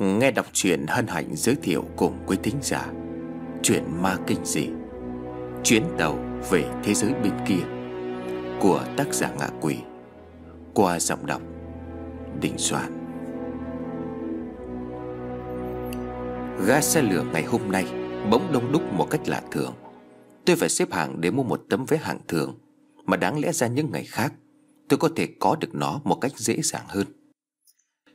nghe đọc truyện hân hạnh giới thiệu cùng quý thính giả Chuyện ma kinh dị Chuyến tàu về thế giới bên kia Của tác giả ngạ quỷ Qua giọng đọc Đình Soạn Ga xe lửa ngày hôm nay bỗng đông đúc một cách lạ thường Tôi phải xếp hàng để mua một tấm vé hạng thường Mà đáng lẽ ra những ngày khác Tôi có thể có được nó một cách dễ dàng hơn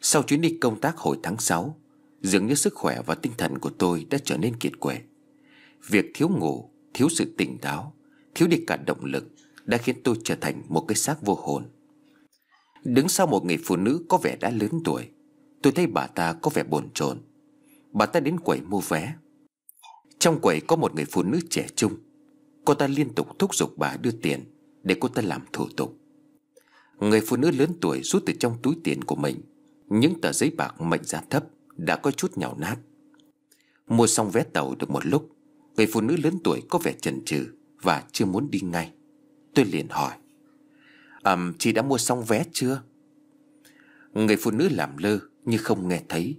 sau chuyến đi công tác hồi tháng 6 Dường như sức khỏe và tinh thần của tôi đã trở nên kiệt quệ Việc thiếu ngủ, thiếu sự tỉnh táo Thiếu đi cả động lực Đã khiến tôi trở thành một cái xác vô hồn Đứng sau một người phụ nữ có vẻ đã lớn tuổi Tôi thấy bà ta có vẻ bồn chồn Bà ta đến quầy mua vé Trong quầy có một người phụ nữ trẻ trung Cô ta liên tục thúc giục bà đưa tiền Để cô ta làm thủ tục Người phụ nữ lớn tuổi rút từ trong túi tiền của mình những tờ giấy bạc mệnh giá thấp Đã có chút nhào nát Mua xong vé tàu được một lúc Người phụ nữ lớn tuổi có vẻ chần chừ Và chưa muốn đi ngay Tôi liền hỏi Ẩm à, chị đã mua xong vé chưa Người phụ nữ làm lơ Như không nghe thấy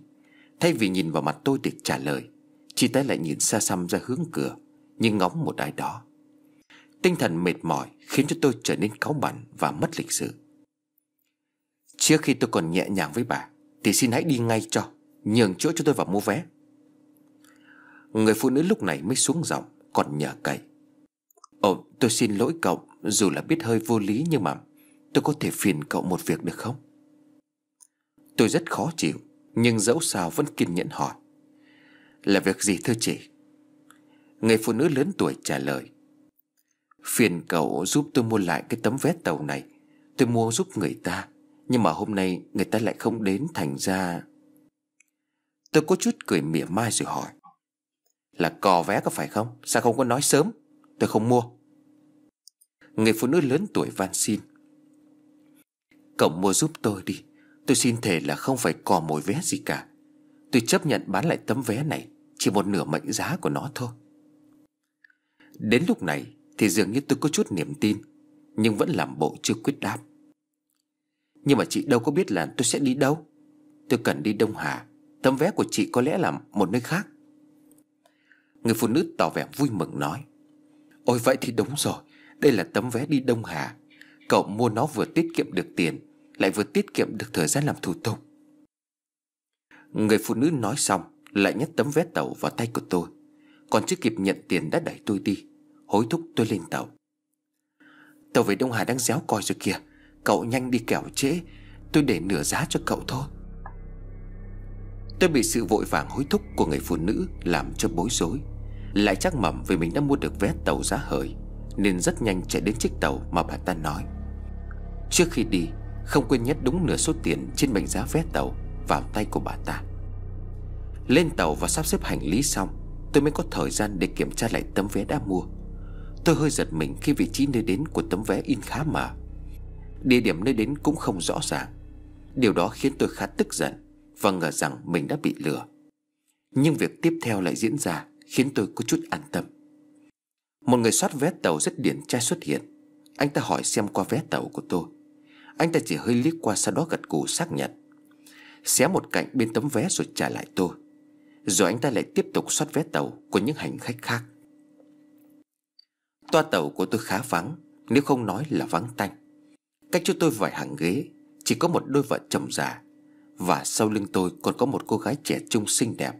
Thay vì nhìn vào mặt tôi để trả lời Chị ta lại nhìn xa xăm ra hướng cửa Như ngóng một ai đó Tinh thần mệt mỏi khiến cho tôi trở nên cáu bẩn và mất lịch sự Trước khi tôi còn nhẹ nhàng với bà Thì xin hãy đi ngay cho Nhường chỗ cho tôi vào mua vé Người phụ nữ lúc này mới xuống giọng Còn nhờ cậy Ồ tôi xin lỗi cậu Dù là biết hơi vô lý nhưng mà Tôi có thể phiền cậu một việc được không Tôi rất khó chịu Nhưng dẫu sao vẫn kiên nhẫn hỏi Là việc gì thưa chị Người phụ nữ lớn tuổi trả lời Phiền cậu giúp tôi mua lại cái tấm vé tàu này Tôi mua giúp người ta nhưng mà hôm nay người ta lại không đến thành ra Tôi có chút cười mỉa mai rồi hỏi Là cò vé có phải không Sao không có nói sớm Tôi không mua Người phụ nữ lớn tuổi van xin Cậu mua giúp tôi đi Tôi xin thề là không phải cò mồi vé gì cả Tôi chấp nhận bán lại tấm vé này Chỉ một nửa mệnh giá của nó thôi Đến lúc này Thì dường như tôi có chút niềm tin Nhưng vẫn làm bộ chưa quyết đáp nhưng mà chị đâu có biết là tôi sẽ đi đâu Tôi cần đi Đông Hà Tấm vé của chị có lẽ là một nơi khác Người phụ nữ tỏ vẻ vui mừng nói Ôi vậy thì đúng rồi Đây là tấm vé đi Đông Hà Cậu mua nó vừa tiết kiệm được tiền Lại vừa tiết kiệm được thời gian làm thủ tục Người phụ nữ nói xong Lại nhét tấm vé tàu vào tay của tôi Còn chưa kịp nhận tiền đã đẩy tôi đi Hối thúc tôi lên tàu Tàu về Đông Hà đang réo coi rồi kìa Cậu nhanh đi kẻo trễ Tôi để nửa giá cho cậu thôi Tôi bị sự vội vàng hối thúc của người phụ nữ Làm cho bối rối Lại chắc mẩm vì mình đã mua được vé tàu giá hời Nên rất nhanh chạy đến chiếc tàu mà bà ta nói Trước khi đi Không quên nhét đúng nửa số tiền trên mệnh giá vé tàu Vào tay của bà ta Lên tàu và sắp xếp hành lý xong Tôi mới có thời gian để kiểm tra lại tấm vé đã mua Tôi hơi giật mình khi vị trí nơi đến của tấm vé in khá mờ Địa điểm nơi đến cũng không rõ ràng Điều đó khiến tôi khá tức giận Và ngờ rằng mình đã bị lừa Nhưng việc tiếp theo lại diễn ra Khiến tôi có chút an tâm Một người soát vé tàu rất điển trai xuất hiện Anh ta hỏi xem qua vé tàu của tôi Anh ta chỉ hơi liếc qua sau đó gật cù xác nhận Xé một cạnh bên tấm vé rồi trả lại tôi Rồi anh ta lại tiếp tục soát vé tàu Của những hành khách khác Toa tàu của tôi khá vắng Nếu không nói là vắng tanh Cách chỗ tôi vài hàng ghế Chỉ có một đôi vợ chồng già Và sau lưng tôi còn có một cô gái trẻ trung xinh đẹp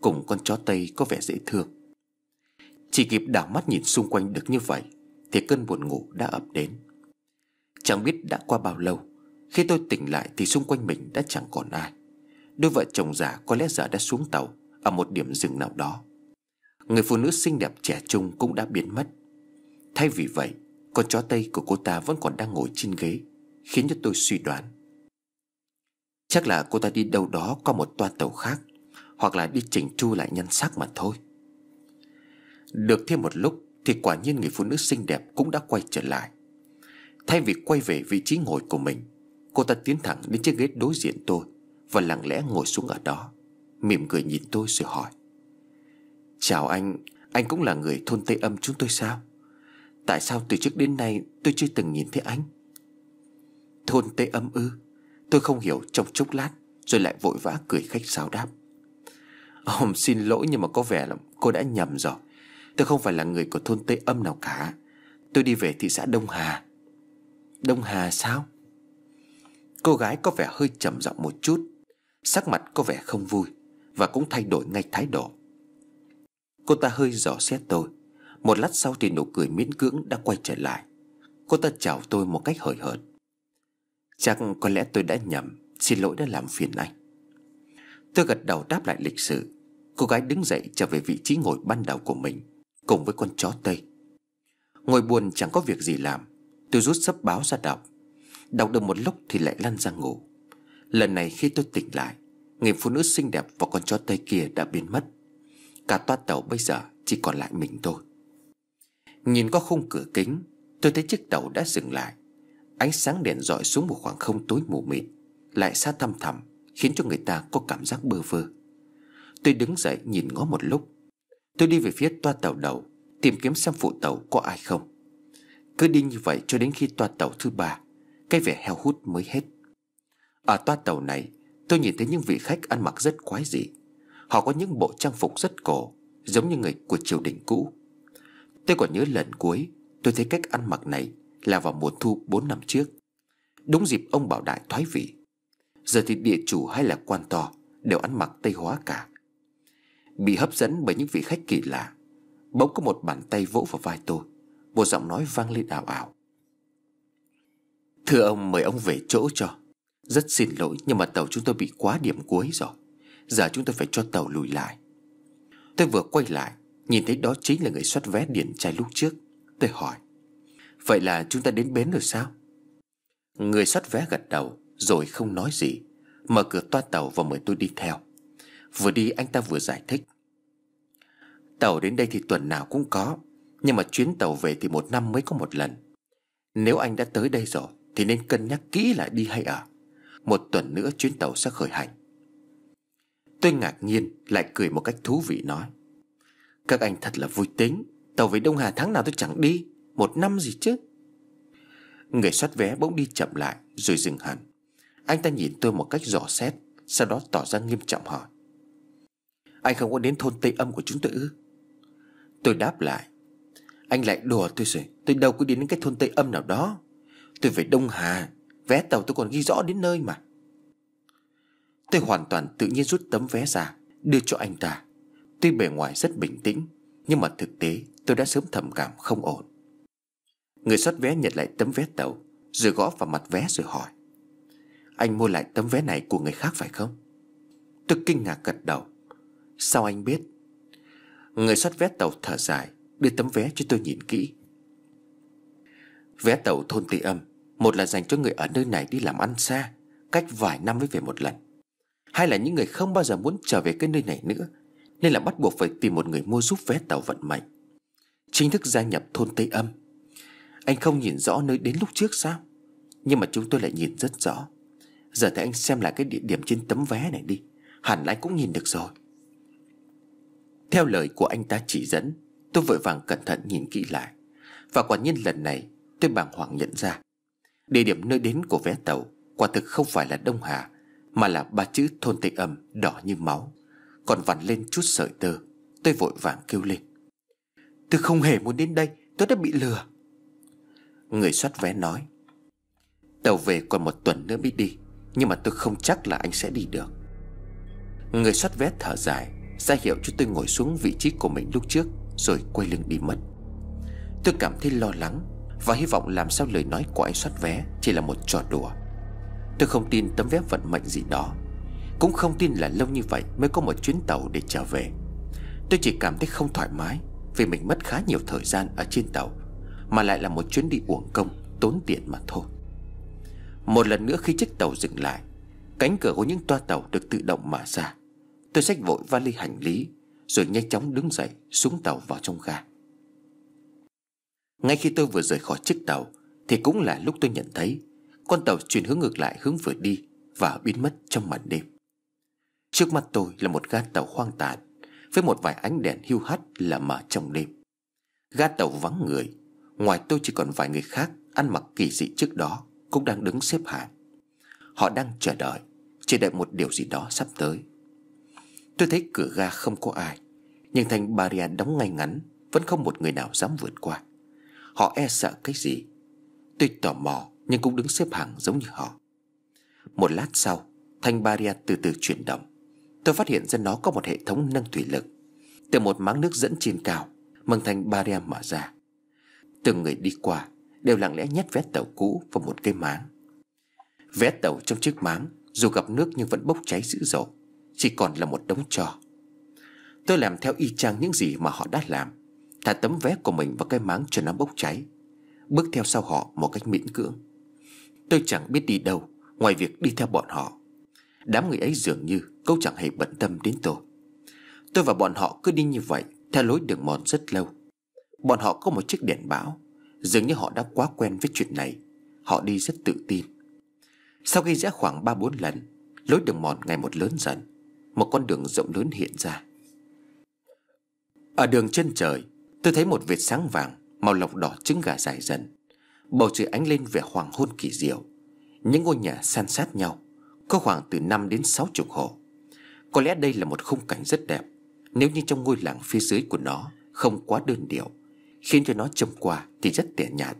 Cùng con chó Tây có vẻ dễ thương Chỉ kịp đảo mắt nhìn xung quanh được như vậy Thì cơn buồn ngủ đã ập đến Chẳng biết đã qua bao lâu Khi tôi tỉnh lại thì xung quanh mình đã chẳng còn ai Đôi vợ chồng già có lẽ giờ đã xuống tàu Ở một điểm rừng nào đó Người phụ nữ xinh đẹp trẻ trung cũng đã biến mất Thay vì vậy con chó Tây của cô ta vẫn còn đang ngồi trên ghế Khiến cho tôi suy đoán Chắc là cô ta đi đâu đó có một toa tàu khác Hoặc là đi chỉnh chu lại nhân sắc mà thôi Được thêm một lúc Thì quả nhiên người phụ nữ xinh đẹp cũng đã quay trở lại Thay vì quay về vị trí ngồi của mình Cô ta tiến thẳng đến chiếc ghế đối diện tôi Và lặng lẽ ngồi xuống ở đó Mỉm cười nhìn tôi rồi hỏi Chào anh Anh cũng là người thôn Tây Âm chúng tôi sao Tại sao từ trước đến nay tôi chưa từng nhìn thấy anh Thôn Tây Âm ư Tôi không hiểu trong chốc lát Rồi lại vội vã cười khách sáo đáp Ông xin lỗi nhưng mà có vẻ là cô đã nhầm rồi Tôi không phải là người của thôn Tây Âm nào cả Tôi đi về thị xã Đông Hà Đông Hà sao Cô gái có vẻ hơi trầm giọng một chút Sắc mặt có vẻ không vui Và cũng thay đổi ngay thái độ Cô ta hơi dò xét tôi một lát sau thì nụ cười miễn cưỡng đã quay trở lại Cô ta chào tôi một cách hời hợt Chắc có lẽ tôi đã nhầm Xin lỗi đã làm phiền anh Tôi gật đầu đáp lại lịch sự Cô gái đứng dậy trở về vị trí ngồi ban đầu của mình Cùng với con chó Tây Ngồi buồn chẳng có việc gì làm Tôi rút sấp báo ra đọc Đọc được một lúc thì lại lăn ra ngủ Lần này khi tôi tỉnh lại Người phụ nữ xinh đẹp và con chó Tây kia đã biến mất Cả toa tàu bây giờ chỉ còn lại mình tôi Nhìn qua khung cửa kính Tôi thấy chiếc tàu đã dừng lại Ánh sáng đèn dọi xuống một khoảng không tối mù mịt Lại xa thăm thẳm Khiến cho người ta có cảm giác bơ vơ Tôi đứng dậy nhìn ngó một lúc Tôi đi về phía toa tàu đầu Tìm kiếm xem phụ tàu có ai không Cứ đi như vậy cho đến khi toa tàu thứ ba Cái vẻ heo hút mới hết Ở toa tàu này Tôi nhìn thấy những vị khách ăn mặc rất quái dị Họ có những bộ trang phục rất cổ Giống như người của triều đình cũ Tôi còn nhớ lần cuối Tôi thấy cách ăn mặc này Là vào mùa thu 4 năm trước Đúng dịp ông Bảo Đại thoái vị Giờ thì địa chủ hay là quan to Đều ăn mặc Tây hóa cả Bị hấp dẫn bởi những vị khách kỳ lạ Bỗng có một bàn tay vỗ vào vai tôi Một giọng nói vang lên ảo ảo Thưa ông mời ông về chỗ cho Rất xin lỗi nhưng mà tàu chúng tôi bị quá điểm cuối rồi Giờ chúng tôi phải cho tàu lùi lại Tôi vừa quay lại Nhìn thấy đó chính là người soát vé điện trai lúc trước Tôi hỏi Vậy là chúng ta đến bến rồi sao Người soát vé gật đầu Rồi không nói gì Mở cửa toa tàu và mời tôi đi theo Vừa đi anh ta vừa giải thích Tàu đến đây thì tuần nào cũng có Nhưng mà chuyến tàu về thì một năm mới có một lần Nếu anh đã tới đây rồi Thì nên cân nhắc kỹ lại đi hay ở Một tuần nữa chuyến tàu sẽ khởi hành Tôi ngạc nhiên lại cười một cách thú vị nói các anh thật là vui tính Tàu về Đông Hà tháng nào tôi chẳng đi Một năm gì chứ Người soát vé bỗng đi chậm lại Rồi dừng hẳn Anh ta nhìn tôi một cách dò xét Sau đó tỏ ra nghiêm trọng hỏi Anh không có đến thôn Tây Âm của chúng tôi ư Tôi đáp lại Anh lại đùa tôi rồi Tôi đâu có đến cái thôn Tây Âm nào đó Tôi về Đông Hà Vé tàu tôi còn ghi rõ đến nơi mà Tôi hoàn toàn tự nhiên rút tấm vé ra Đưa cho anh ta Tuy bề ngoài rất bình tĩnh Nhưng mà thực tế tôi đã sớm thầm cảm không ổn Người xuất vé nhận lại tấm vé tàu Rồi gõ vào mặt vé rồi hỏi Anh mua lại tấm vé này của người khác phải không? Tôi kinh ngạc gật đầu Sao anh biết? Người xuất vé tàu thở dài Đưa tấm vé cho tôi nhìn kỹ Vé tàu thôn tị âm Một là dành cho người ở nơi này đi làm ăn xa Cách vài năm mới về một lần Hay là những người không bao giờ muốn trở về cái nơi này nữa nên là bắt buộc phải tìm một người mua giúp vé tàu vận mệnh Chính thức gia nhập thôn Tây Âm Anh không nhìn rõ nơi đến lúc trước sao Nhưng mà chúng tôi lại nhìn rất rõ Giờ thì anh xem lại cái địa điểm trên tấm vé này đi Hẳn là anh cũng nhìn được rồi Theo lời của anh ta chỉ dẫn Tôi vội vàng cẩn thận nhìn kỹ lại Và quả nhiên lần này tôi bàng hoàng nhận ra Địa điểm nơi đến của vé tàu Quả thực không phải là Đông Hà Mà là ba chữ thôn Tây Âm đỏ như máu còn vặn lên chút sợi tơ Tôi vội vàng kêu lên Tôi không hề muốn đến đây Tôi đã bị lừa Người soát vé nói Tàu về còn một tuần nữa mới đi Nhưng mà tôi không chắc là anh sẽ đi được Người soát vé thở dài ra hiệu cho tôi ngồi xuống vị trí của mình lúc trước Rồi quay lưng đi mất Tôi cảm thấy lo lắng Và hy vọng làm sao lời nói của anh soát vé Chỉ là một trò đùa Tôi không tin tấm vé vận mệnh gì đó cũng không tin là lâu như vậy mới có một chuyến tàu để trở về Tôi chỉ cảm thấy không thoải mái Vì mình mất khá nhiều thời gian ở trên tàu Mà lại là một chuyến đi uổng công Tốn tiền mà thôi Một lần nữa khi chiếc tàu dừng lại Cánh cửa của những toa tàu được tự động mở ra Tôi xách vội vali hành lý Rồi nhanh chóng đứng dậy Xuống tàu vào trong ga Ngay khi tôi vừa rời khỏi chiếc tàu Thì cũng là lúc tôi nhận thấy Con tàu chuyển hướng ngược lại hướng vừa đi Và biến mất trong màn đêm Trước mắt tôi là một gác tàu hoang tàn Với một vài ánh đèn hưu hắt là mở trong đêm Ga tàu vắng người Ngoài tôi chỉ còn vài người khác Ăn mặc kỳ dị trước đó Cũng đang đứng xếp hàng Họ đang chờ đợi Chỉ đợi một điều gì đó sắp tới Tôi thấy cửa ga không có ai Nhưng thành barrier đóng ngay ngắn Vẫn không một người nào dám vượt qua Họ e sợ cái gì tôi tò mò nhưng cũng đứng xếp hàng giống như họ Một lát sau Thanh barrier từ từ chuyển động Tôi phát hiện ra nó có một hệ thống nâng thủy lực Từ một máng nước dẫn trên cao Măng thành barrier mở ra Từng người đi qua Đều lặng lẽ nhét vé tàu cũ vào một cây máng Vé tàu trong chiếc máng Dù gặp nước nhưng vẫn bốc cháy dữ dội Chỉ còn là một đống trò Tôi làm theo y chang những gì mà họ đã làm Thả tấm vé của mình vào cái máng cho nó bốc cháy Bước theo sau họ một cách miễn cưỡng Tôi chẳng biết đi đâu Ngoài việc đi theo bọn họ Đám người ấy dường như Cậu chẳng hề bận tâm đến tôi Tôi và bọn họ cứ đi như vậy Theo lối đường mòn rất lâu Bọn họ có một chiếc đèn báo Dường như họ đã quá quen với chuyện này Họ đi rất tự tin Sau khi rẽ khoảng 3-4 lần Lối đường mòn ngày một lớn dần Một con đường rộng lớn hiện ra Ở đường chân trời Tôi thấy một vệt sáng vàng Màu lọc đỏ trứng gà dài dần Bầu trời ánh lên vẻ hoàng hôn kỳ diệu Những ngôi nhà san sát nhau Có khoảng từ 5 đến 6 chục hộ có lẽ đây là một khung cảnh rất đẹp Nếu như trong ngôi làng phía dưới của nó Không quá đơn điệu Khiến cho nó trông qua thì rất tẻ nhạt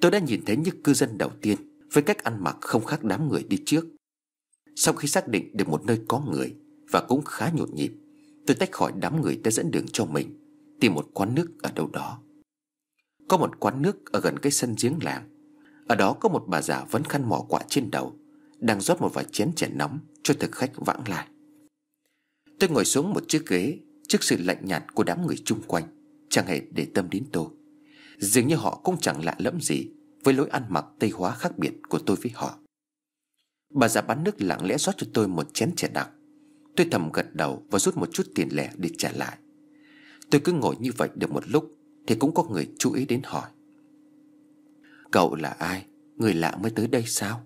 Tôi đã nhìn thấy những cư dân đầu tiên Với cách ăn mặc không khác đám người đi trước Sau khi xác định được một nơi có người Và cũng khá nhộn nhịp Tôi tách khỏi đám người đã dẫn đường cho mình Tìm một quán nước ở đâu đó Có một quán nước ở gần cái sân giếng làng Ở đó có một bà già vẫn khăn mỏ quạ trên đầu Đang rót một vài chén chè nóng cho thực khách vãng lại Tôi ngồi xuống một chiếc ghế Trước sự lạnh nhạt của đám người chung quanh Chẳng hề để tâm đến tôi Dường như họ cũng chẳng lạ lẫm gì Với lối ăn mặc tây hóa khác biệt của tôi với họ Bà già bán nước lặng lẽ rót cho tôi một chén chè đặc Tôi thầm gật đầu và rút một chút tiền lẻ để trả lại Tôi cứ ngồi như vậy được một lúc Thì cũng có người chú ý đến hỏi Cậu là ai? Người lạ mới tới đây sao?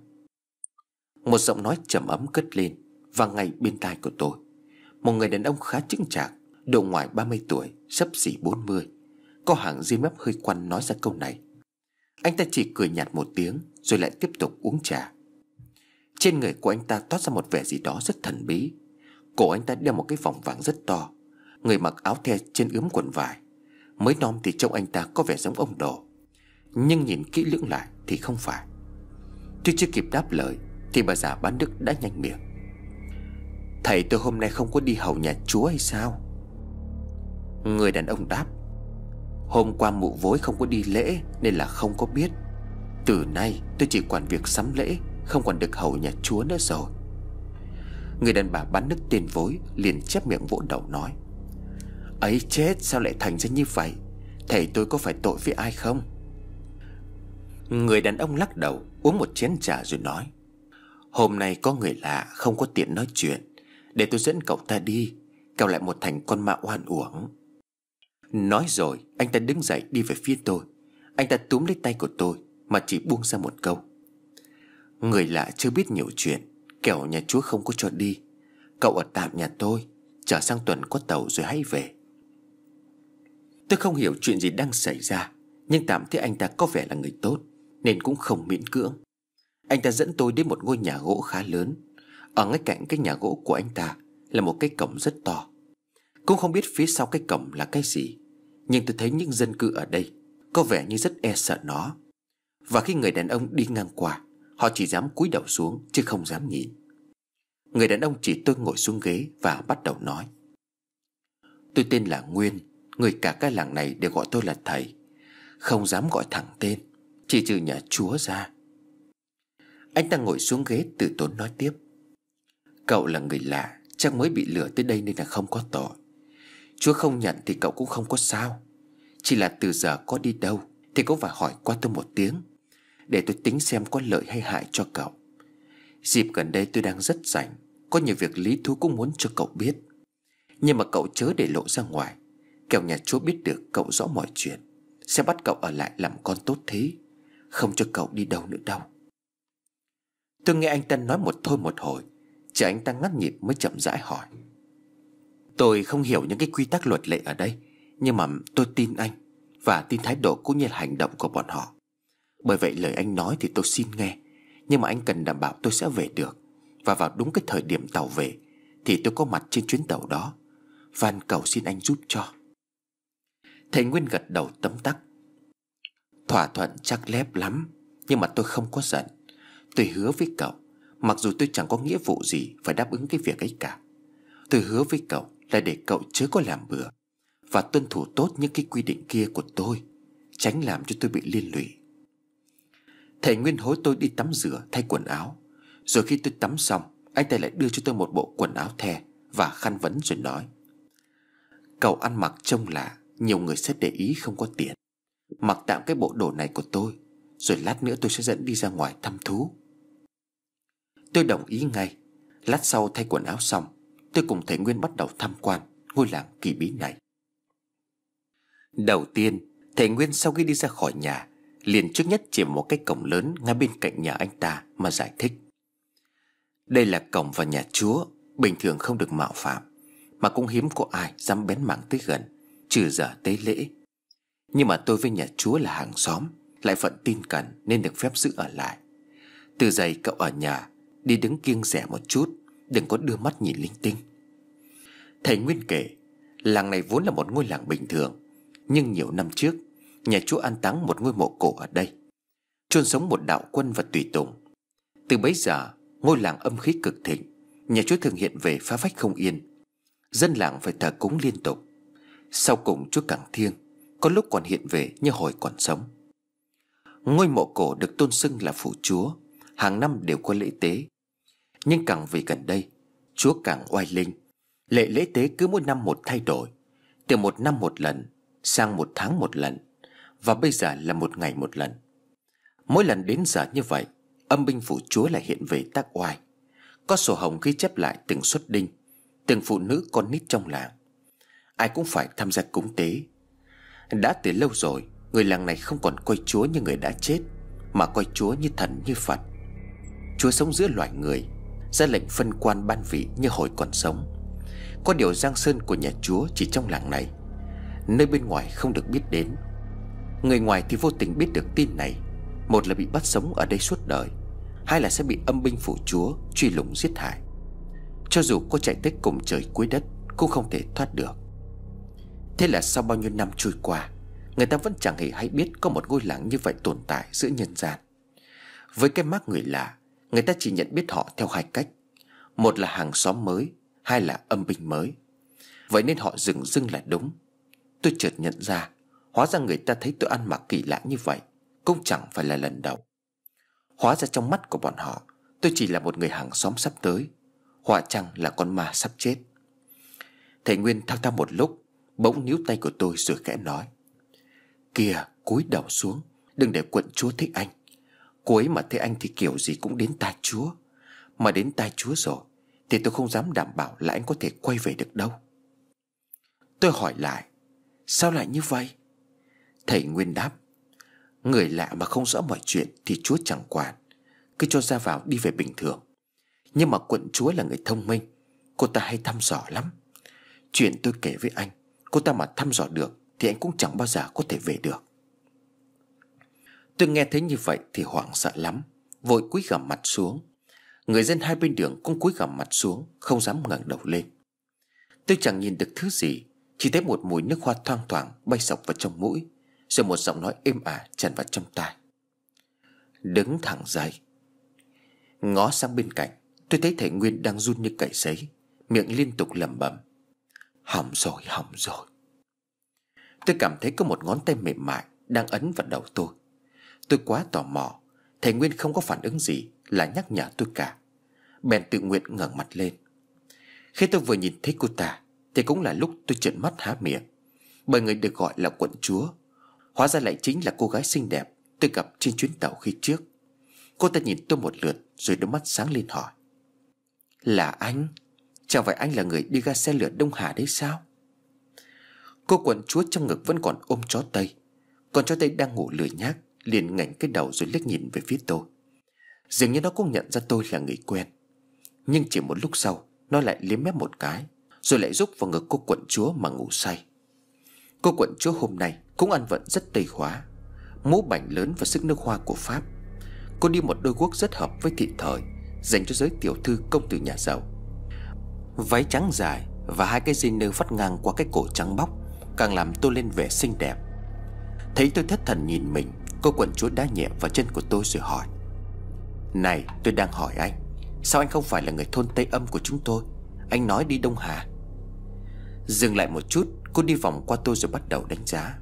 Một giọng nói trầm ấm cất lên Và ngay bên tai của tôi một người đàn ông khá chững trạc Độ ngoài 30 tuổi Sắp xỉ 40 Có hàng ria mép hơi quanh nói ra câu này Anh ta chỉ cười nhạt một tiếng Rồi lại tiếp tục uống trà Trên người của anh ta toát ra một vẻ gì đó rất thần bí Cổ anh ta đeo một cái vòng vàng rất to Người mặc áo the trên ướm quần vải Mới nom thì trông anh ta có vẻ giống ông đồ Nhưng nhìn kỹ lưỡng lại thì không phải Tôi chưa kịp đáp lời Thì bà già bán đức đã nhanh miệng Thầy tôi hôm nay không có đi hầu nhà chúa hay sao Người đàn ông đáp Hôm qua mụ vối không có đi lễ Nên là không có biết Từ nay tôi chỉ quản việc sắm lễ Không còn được hầu nhà chúa nữa rồi Người đàn bà bắn nước tiền vối Liền chép miệng vỗ đầu nói Ấy chết sao lại thành ra như vậy Thầy tôi có phải tội với ai không Người đàn ông lắc đầu Uống một chén trà rồi nói Hôm nay có người lạ không có tiện nói chuyện để tôi dẫn cậu ta đi Cao lại một thành con ma oan uổng Nói rồi Anh ta đứng dậy đi về phía tôi Anh ta túm lấy tay của tôi Mà chỉ buông ra một câu Người lạ chưa biết nhiều chuyện Kẻo nhà chúa không có cho đi Cậu ở tạm nhà tôi Chờ sang tuần có tàu rồi hãy về Tôi không hiểu chuyện gì đang xảy ra Nhưng tạm thấy anh ta có vẻ là người tốt Nên cũng không miễn cưỡng Anh ta dẫn tôi đến một ngôi nhà gỗ khá lớn ở ngay cạnh cái nhà gỗ của anh ta Là một cái cổng rất to Cũng không biết phía sau cái cổng là cái gì Nhưng tôi thấy những dân cư ở đây Có vẻ như rất e sợ nó Và khi người đàn ông đi ngang qua Họ chỉ dám cúi đầu xuống Chứ không dám nhìn Người đàn ông chỉ tôi ngồi xuống ghế Và bắt đầu nói Tôi tên là Nguyên Người cả cái làng này đều gọi tôi là thầy Không dám gọi thẳng tên Chỉ trừ nhà chúa ra Anh ta ngồi xuống ghế từ tốn nói tiếp Cậu là người lạ Chắc mới bị lừa tới đây nên là không có tội Chúa không nhận thì cậu cũng không có sao Chỉ là từ giờ có đi đâu Thì cũng phải hỏi qua tôi một tiếng Để tôi tính xem có lợi hay hại cho cậu Dịp gần đây tôi đang rất rảnh Có nhiều việc lý thú cũng muốn cho cậu biết Nhưng mà cậu chớ để lộ ra ngoài Kẻo nhà chúa biết được cậu rõ mọi chuyện Sẽ bắt cậu ở lại làm con tốt thế Không cho cậu đi đâu nữa đâu Tôi nghe anh Tân nói một thôi một hồi Chờ anh ta ngắt nhịp mới chậm rãi hỏi Tôi không hiểu những cái quy tắc luật lệ ở đây Nhưng mà tôi tin anh Và tin thái độ cũng như hành động của bọn họ Bởi vậy lời anh nói thì tôi xin nghe Nhưng mà anh cần đảm bảo tôi sẽ về được Và vào đúng cái thời điểm tàu về Thì tôi có mặt trên chuyến tàu đó Van cầu xin anh giúp cho Thầy Nguyên gật đầu tấm tắc Thỏa thuận chắc lép lắm Nhưng mà tôi không có giận Tôi hứa với cậu Mặc dù tôi chẳng có nghĩa vụ gì Phải đáp ứng cái việc ấy cả Tôi hứa với cậu là để cậu chớ có làm bừa Và tuân thủ tốt những cái quy định kia của tôi Tránh làm cho tôi bị liên lụy Thầy Nguyên hối tôi đi tắm rửa thay quần áo Rồi khi tôi tắm xong Anh ta lại đưa cho tôi một bộ quần áo thè Và khăn vấn rồi nói Cậu ăn mặc trông lạ Nhiều người sẽ để ý không có tiền Mặc tạm cái bộ đồ này của tôi Rồi lát nữa tôi sẽ dẫn đi ra ngoài thăm thú Tôi đồng ý ngay Lát sau thay quần áo xong Tôi cùng thầy Nguyên bắt đầu tham quan Ngôi làng kỳ bí này Đầu tiên Thầy Nguyên sau khi đi ra khỏi nhà Liền trước nhất chỉ một cái cổng lớn Ngay bên cạnh nhà anh ta mà giải thích Đây là cổng vào nhà chúa Bình thường không được mạo phạm Mà cũng hiếm có ai dám bén mảng tới gần Trừ giờ tế lễ Nhưng mà tôi với nhà chúa là hàng xóm Lại phận tin cẩn nên được phép giữ ở lại Từ giày cậu ở nhà Đi đứng kiêng rẻ một chút Đừng có đưa mắt nhìn linh tinh Thầy Nguyên kể Làng này vốn là một ngôi làng bình thường Nhưng nhiều năm trước Nhà chúa an táng một ngôi mộ cổ ở đây chôn sống một đạo quân và tùy tùng Từ bấy giờ Ngôi làng âm khí cực thịnh Nhà chúa thường hiện về phá vách không yên Dân làng phải thờ cúng liên tục Sau cùng chúa Cảng Thiêng Có lúc còn hiện về như hồi còn sống Ngôi mộ cổ được tôn xưng là phủ chúa Hàng năm đều có lễ tế nhưng càng về gần đây Chúa càng oai linh Lệ lễ tế cứ mỗi năm một thay đổi Từ một năm một lần Sang một tháng một lần Và bây giờ là một ngày một lần Mỗi lần đến giờ như vậy Âm binh phủ chúa lại hiện về tác oai Có sổ hồng ghi chép lại từng xuất đinh Từng phụ nữ con nít trong làng Ai cũng phải tham gia cúng tế Đã từ lâu rồi Người làng này không còn coi chúa như người đã chết Mà coi chúa như thần như Phật Chúa sống giữa loài người ra lệnh phân quan ban vị như hồi còn sống Có điều giang sơn của nhà chúa chỉ trong làng này Nơi bên ngoài không được biết đến Người ngoài thì vô tình biết được tin này Một là bị bắt sống ở đây suốt đời Hai là sẽ bị âm binh phủ chúa truy lùng giết hại Cho dù có chạy tới cùng trời cuối đất Cũng không thể thoát được Thế là sau bao nhiêu năm trôi qua Người ta vẫn chẳng hề hay biết có một ngôi làng như vậy tồn tại giữa nhân gian Với cái mắt người lạ Người ta chỉ nhận biết họ theo hai cách Một là hàng xóm mới Hai là âm binh mới Vậy nên họ dừng dưng là đúng Tôi chợt nhận ra Hóa ra người ta thấy tôi ăn mặc kỳ lạ như vậy Cũng chẳng phải là lần đầu Hóa ra trong mắt của bọn họ Tôi chỉ là một người hàng xóm sắp tới Hòa chăng là con ma sắp chết Thầy Nguyên thao thao một lúc Bỗng níu tay của tôi rồi khẽ nói Kìa cúi đầu xuống Đừng để quận chúa thích anh cuối mà thấy anh thì kiểu gì cũng đến tai chúa Mà đến tai chúa rồi Thì tôi không dám đảm bảo là anh có thể quay về được đâu Tôi hỏi lại Sao lại như vậy Thầy Nguyên đáp Người lạ mà không rõ mọi chuyện Thì chúa chẳng quản Cứ cho ra vào đi về bình thường Nhưng mà quận chúa là người thông minh Cô ta hay thăm dò lắm Chuyện tôi kể với anh Cô ta mà thăm dò được Thì anh cũng chẳng bao giờ có thể về được Tôi nghe thấy như vậy thì hoảng sợ lắm Vội cúi gằm mặt xuống Người dân hai bên đường cũng cúi gằm mặt xuống Không dám ngẩng đầu lên Tôi chẳng nhìn được thứ gì Chỉ thấy một mùi nước hoa thoang thoảng bay sọc vào trong mũi Rồi một giọng nói êm ả tràn vào trong tai Đứng thẳng dậy Ngó sang bên cạnh Tôi thấy thầy Nguyên đang run như cầy sấy Miệng liên tục lẩm bẩm Hỏng rồi, hỏng rồi Tôi cảm thấy có một ngón tay mềm mại Đang ấn vào đầu tôi Tôi quá tò mò Thầy Nguyên không có phản ứng gì Là nhắc nhở tôi cả Bèn tự nguyện ngẩng mặt lên Khi tôi vừa nhìn thấy cô ta Thì cũng là lúc tôi trợn mắt há miệng Bởi người được gọi là quận chúa Hóa ra lại chính là cô gái xinh đẹp Tôi gặp trên chuyến tàu khi trước Cô ta nhìn tôi một lượt Rồi đôi mắt sáng lên hỏi Là anh Chẳng phải anh là người đi ga xe lửa Đông Hà đấy sao Cô quận chúa trong ngực vẫn còn ôm chó Tây Còn chó Tây đang ngủ lười nhác liền ngảnh cái đầu rồi liếc nhìn về phía tôi Dường như nó cũng nhận ra tôi là người quen Nhưng chỉ một lúc sau Nó lại liếm mép một cái Rồi lại rúc vào ngực cô quận chúa mà ngủ say Cô quận chúa hôm nay Cũng ăn vận rất tây hóa Mũ bảnh lớn và sức nước hoa của Pháp Cô đi một đôi guốc rất hợp với thị thời Dành cho giới tiểu thư công tử nhà giàu Váy trắng dài Và hai cái dây nơ phát ngang qua cái cổ trắng bóc Càng làm tôi lên vẻ xinh đẹp Thấy tôi thất thần nhìn mình Cô quận chúa đá nhẹ vào chân của tôi rồi hỏi Này tôi đang hỏi anh Sao anh không phải là người thôn Tây Âm của chúng tôi Anh nói đi Đông Hà Dừng lại một chút Cô đi vòng qua tôi rồi bắt đầu đánh giá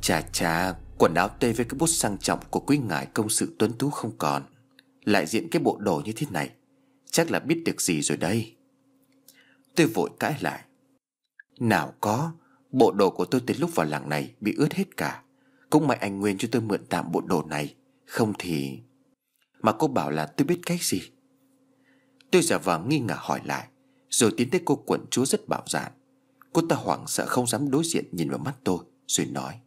Chà chà Quần áo tê với cái bút sang trọng Của quý ngài công sự tuấn tú không còn Lại diện cái bộ đồ như thế này Chắc là biết được gì rồi đây Tôi vội cãi lại Nào có Bộ đồ của tôi từ lúc vào làng này Bị ướt hết cả cũng may anh Nguyên cho tôi mượn tạm bộ đồ này Không thì Mà cô bảo là tôi biết cách gì Tôi giả vờ nghi ngờ hỏi lại Rồi tiến tới cô quận chúa rất bạo dạn Cô ta hoảng sợ không dám đối diện nhìn vào mắt tôi Rồi nói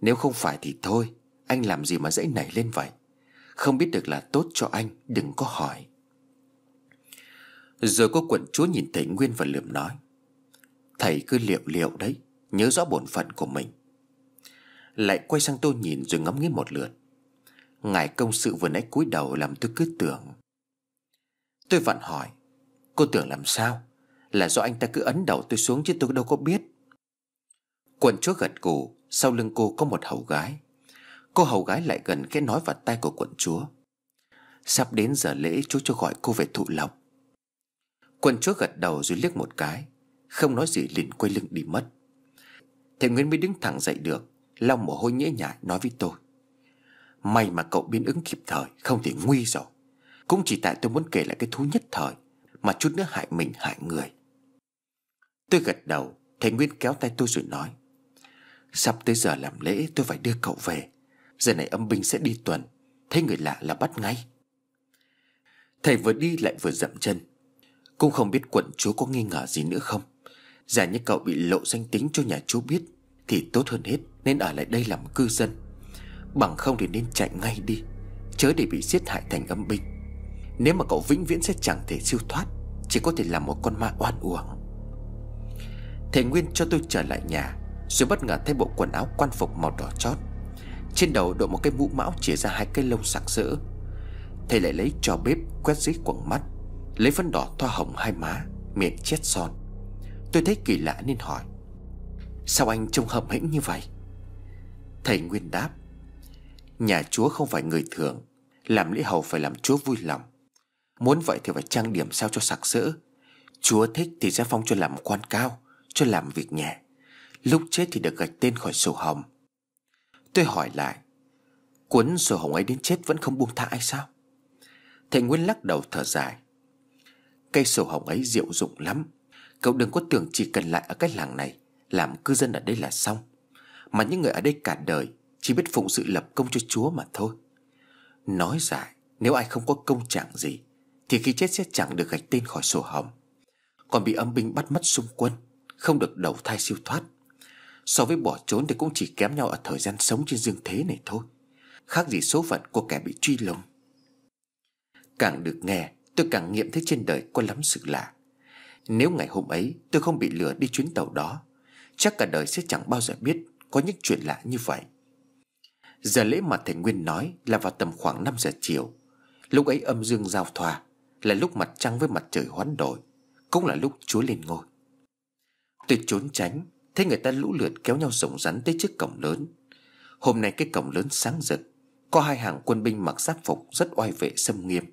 Nếu không phải thì thôi Anh làm gì mà dãy nảy lên vậy Không biết được là tốt cho anh Đừng có hỏi Rồi cô quận chúa nhìn thấy Nguyên và lượm nói Thầy cứ liệu liệu đấy Nhớ rõ bổn phận của mình lại quay sang tôi nhìn rồi ngắm nghía một lượt Ngài công sự vừa nãy cúi đầu làm tôi cứ tưởng Tôi vặn hỏi Cô tưởng làm sao Là do anh ta cứ ấn đầu tôi xuống chứ tôi đâu có biết Quần chúa gật gù Sau lưng cô có một hầu gái Cô hầu gái lại gần cái nói vào tay của quận chúa Sắp đến giờ lễ chúa cho gọi cô về thụ lộc Quần chúa gật đầu rồi liếc một cái Không nói gì liền quay lưng đi mất Thầy nguyễn mới đứng thẳng dậy được long mồ hôi nhễ nhại nói với tôi May mà cậu biến ứng kịp thời Không thì nguy rồi Cũng chỉ tại tôi muốn kể lại cái thú nhất thời Mà chút nữa hại mình hại người Tôi gật đầu Thầy Nguyên kéo tay tôi rồi nói Sắp tới giờ làm lễ tôi phải đưa cậu về Giờ này âm binh sẽ đi tuần Thấy người lạ là bắt ngay Thầy vừa đi lại vừa dậm chân Cũng không biết quận chúa có nghi ngờ gì nữa không Giả như cậu bị lộ danh tính cho nhà chúa biết Thì tốt hơn hết nên ở lại đây làm cư dân Bằng không thì nên chạy ngay đi Chớ để bị giết hại thành âm binh Nếu mà cậu vĩnh viễn sẽ chẳng thể siêu thoát Chỉ có thể là một con ma oan uổng Thầy Nguyên cho tôi trở lại nhà Rồi bất ngờ thấy bộ quần áo quan phục màu đỏ chót Trên đầu đội một cái mũ mão chỉ ra hai cái lông sặc sỡ Thầy lại lấy cho bếp quét dưới quầng mắt Lấy phấn đỏ thoa hồng hai má Miệng chết son Tôi thấy kỳ lạ nên hỏi Sao anh trông hậm hĩnh như vậy Thầy Nguyên đáp Nhà chúa không phải người thường Làm lễ hầu phải làm chúa vui lòng Muốn vậy thì phải trang điểm sao cho sặc sỡ Chúa thích thì sẽ phong cho làm quan cao Cho làm việc nhẹ Lúc chết thì được gạch tên khỏi sổ hồng Tôi hỏi lại Cuốn sổ hồng ấy đến chết vẫn không buông tha ai sao Thầy Nguyên lắc đầu thở dài Cây sổ hồng ấy diệu dụng lắm Cậu đừng có tưởng chỉ cần lại ở cái làng này Làm cư dân ở đây là xong mà những người ở đây cả đời Chỉ biết phụng sự lập công cho Chúa mà thôi Nói dài Nếu ai không có công trạng gì Thì khi chết sẽ chẳng được gạch tên khỏi sổ hồng Còn bị âm binh bắt mất xung quân Không được đầu thai siêu thoát So với bỏ trốn thì cũng chỉ kém nhau Ở thời gian sống trên dương thế này thôi Khác gì số phận của kẻ bị truy lùng Càng được nghe Tôi càng nghiệm thấy trên đời có lắm sự lạ Nếu ngày hôm ấy tôi không bị lừa đi chuyến tàu đó Chắc cả đời sẽ chẳng bao giờ biết có những chuyện lạ như vậy Giờ lễ mà Thành Nguyên nói là vào tầm khoảng 5 giờ chiều Lúc ấy âm dương giao thoa Là lúc mặt trăng với mặt trời hoán đổi Cũng là lúc Chúa lên ngôi Tôi trốn tránh Thấy người ta lũ lượt kéo nhau sổng rắn tới trước cổng lớn Hôm nay cái cổng lớn sáng rực Có hai hàng quân binh mặc giáp phục rất oai vệ xâm nghiêm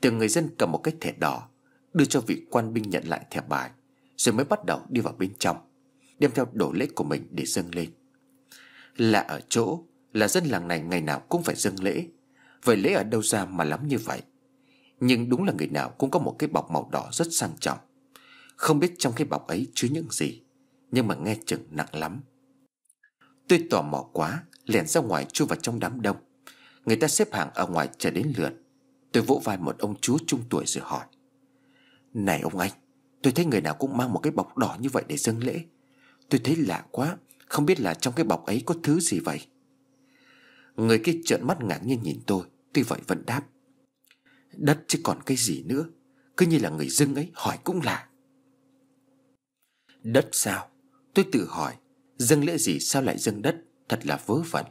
Từng người dân cầm một cái thẻ đỏ Đưa cho vị quan binh nhận lại thẻ bài Rồi mới bắt đầu đi vào bên trong đem theo đồ lễ của mình để dâng lên Lạ ở chỗ là dân làng này ngày nào cũng phải dâng lễ Vậy lễ ở đâu ra mà lắm như vậy Nhưng đúng là người nào cũng có một cái bọc màu đỏ rất sang trọng Không biết trong cái bọc ấy chứa những gì Nhưng mà nghe chừng nặng lắm Tôi tò mò quá Lèn ra ngoài chui vào trong đám đông Người ta xếp hàng ở ngoài chờ đến lượt Tôi vỗ vai một ông chú trung tuổi rồi hỏi Này ông anh Tôi thấy người nào cũng mang một cái bọc đỏ như vậy để dâng lễ Tôi thấy lạ quá Không biết là trong cái bọc ấy có thứ gì vậy Người kia trợn mắt ngạc nhiên nhìn tôi Tuy vậy vẫn đáp Đất chứ còn cái gì nữa Cứ như là người dưng ấy hỏi cũng lạ Đất sao Tôi tự hỏi Dâng lễ gì sao lại dâng đất Thật là vớ vẩn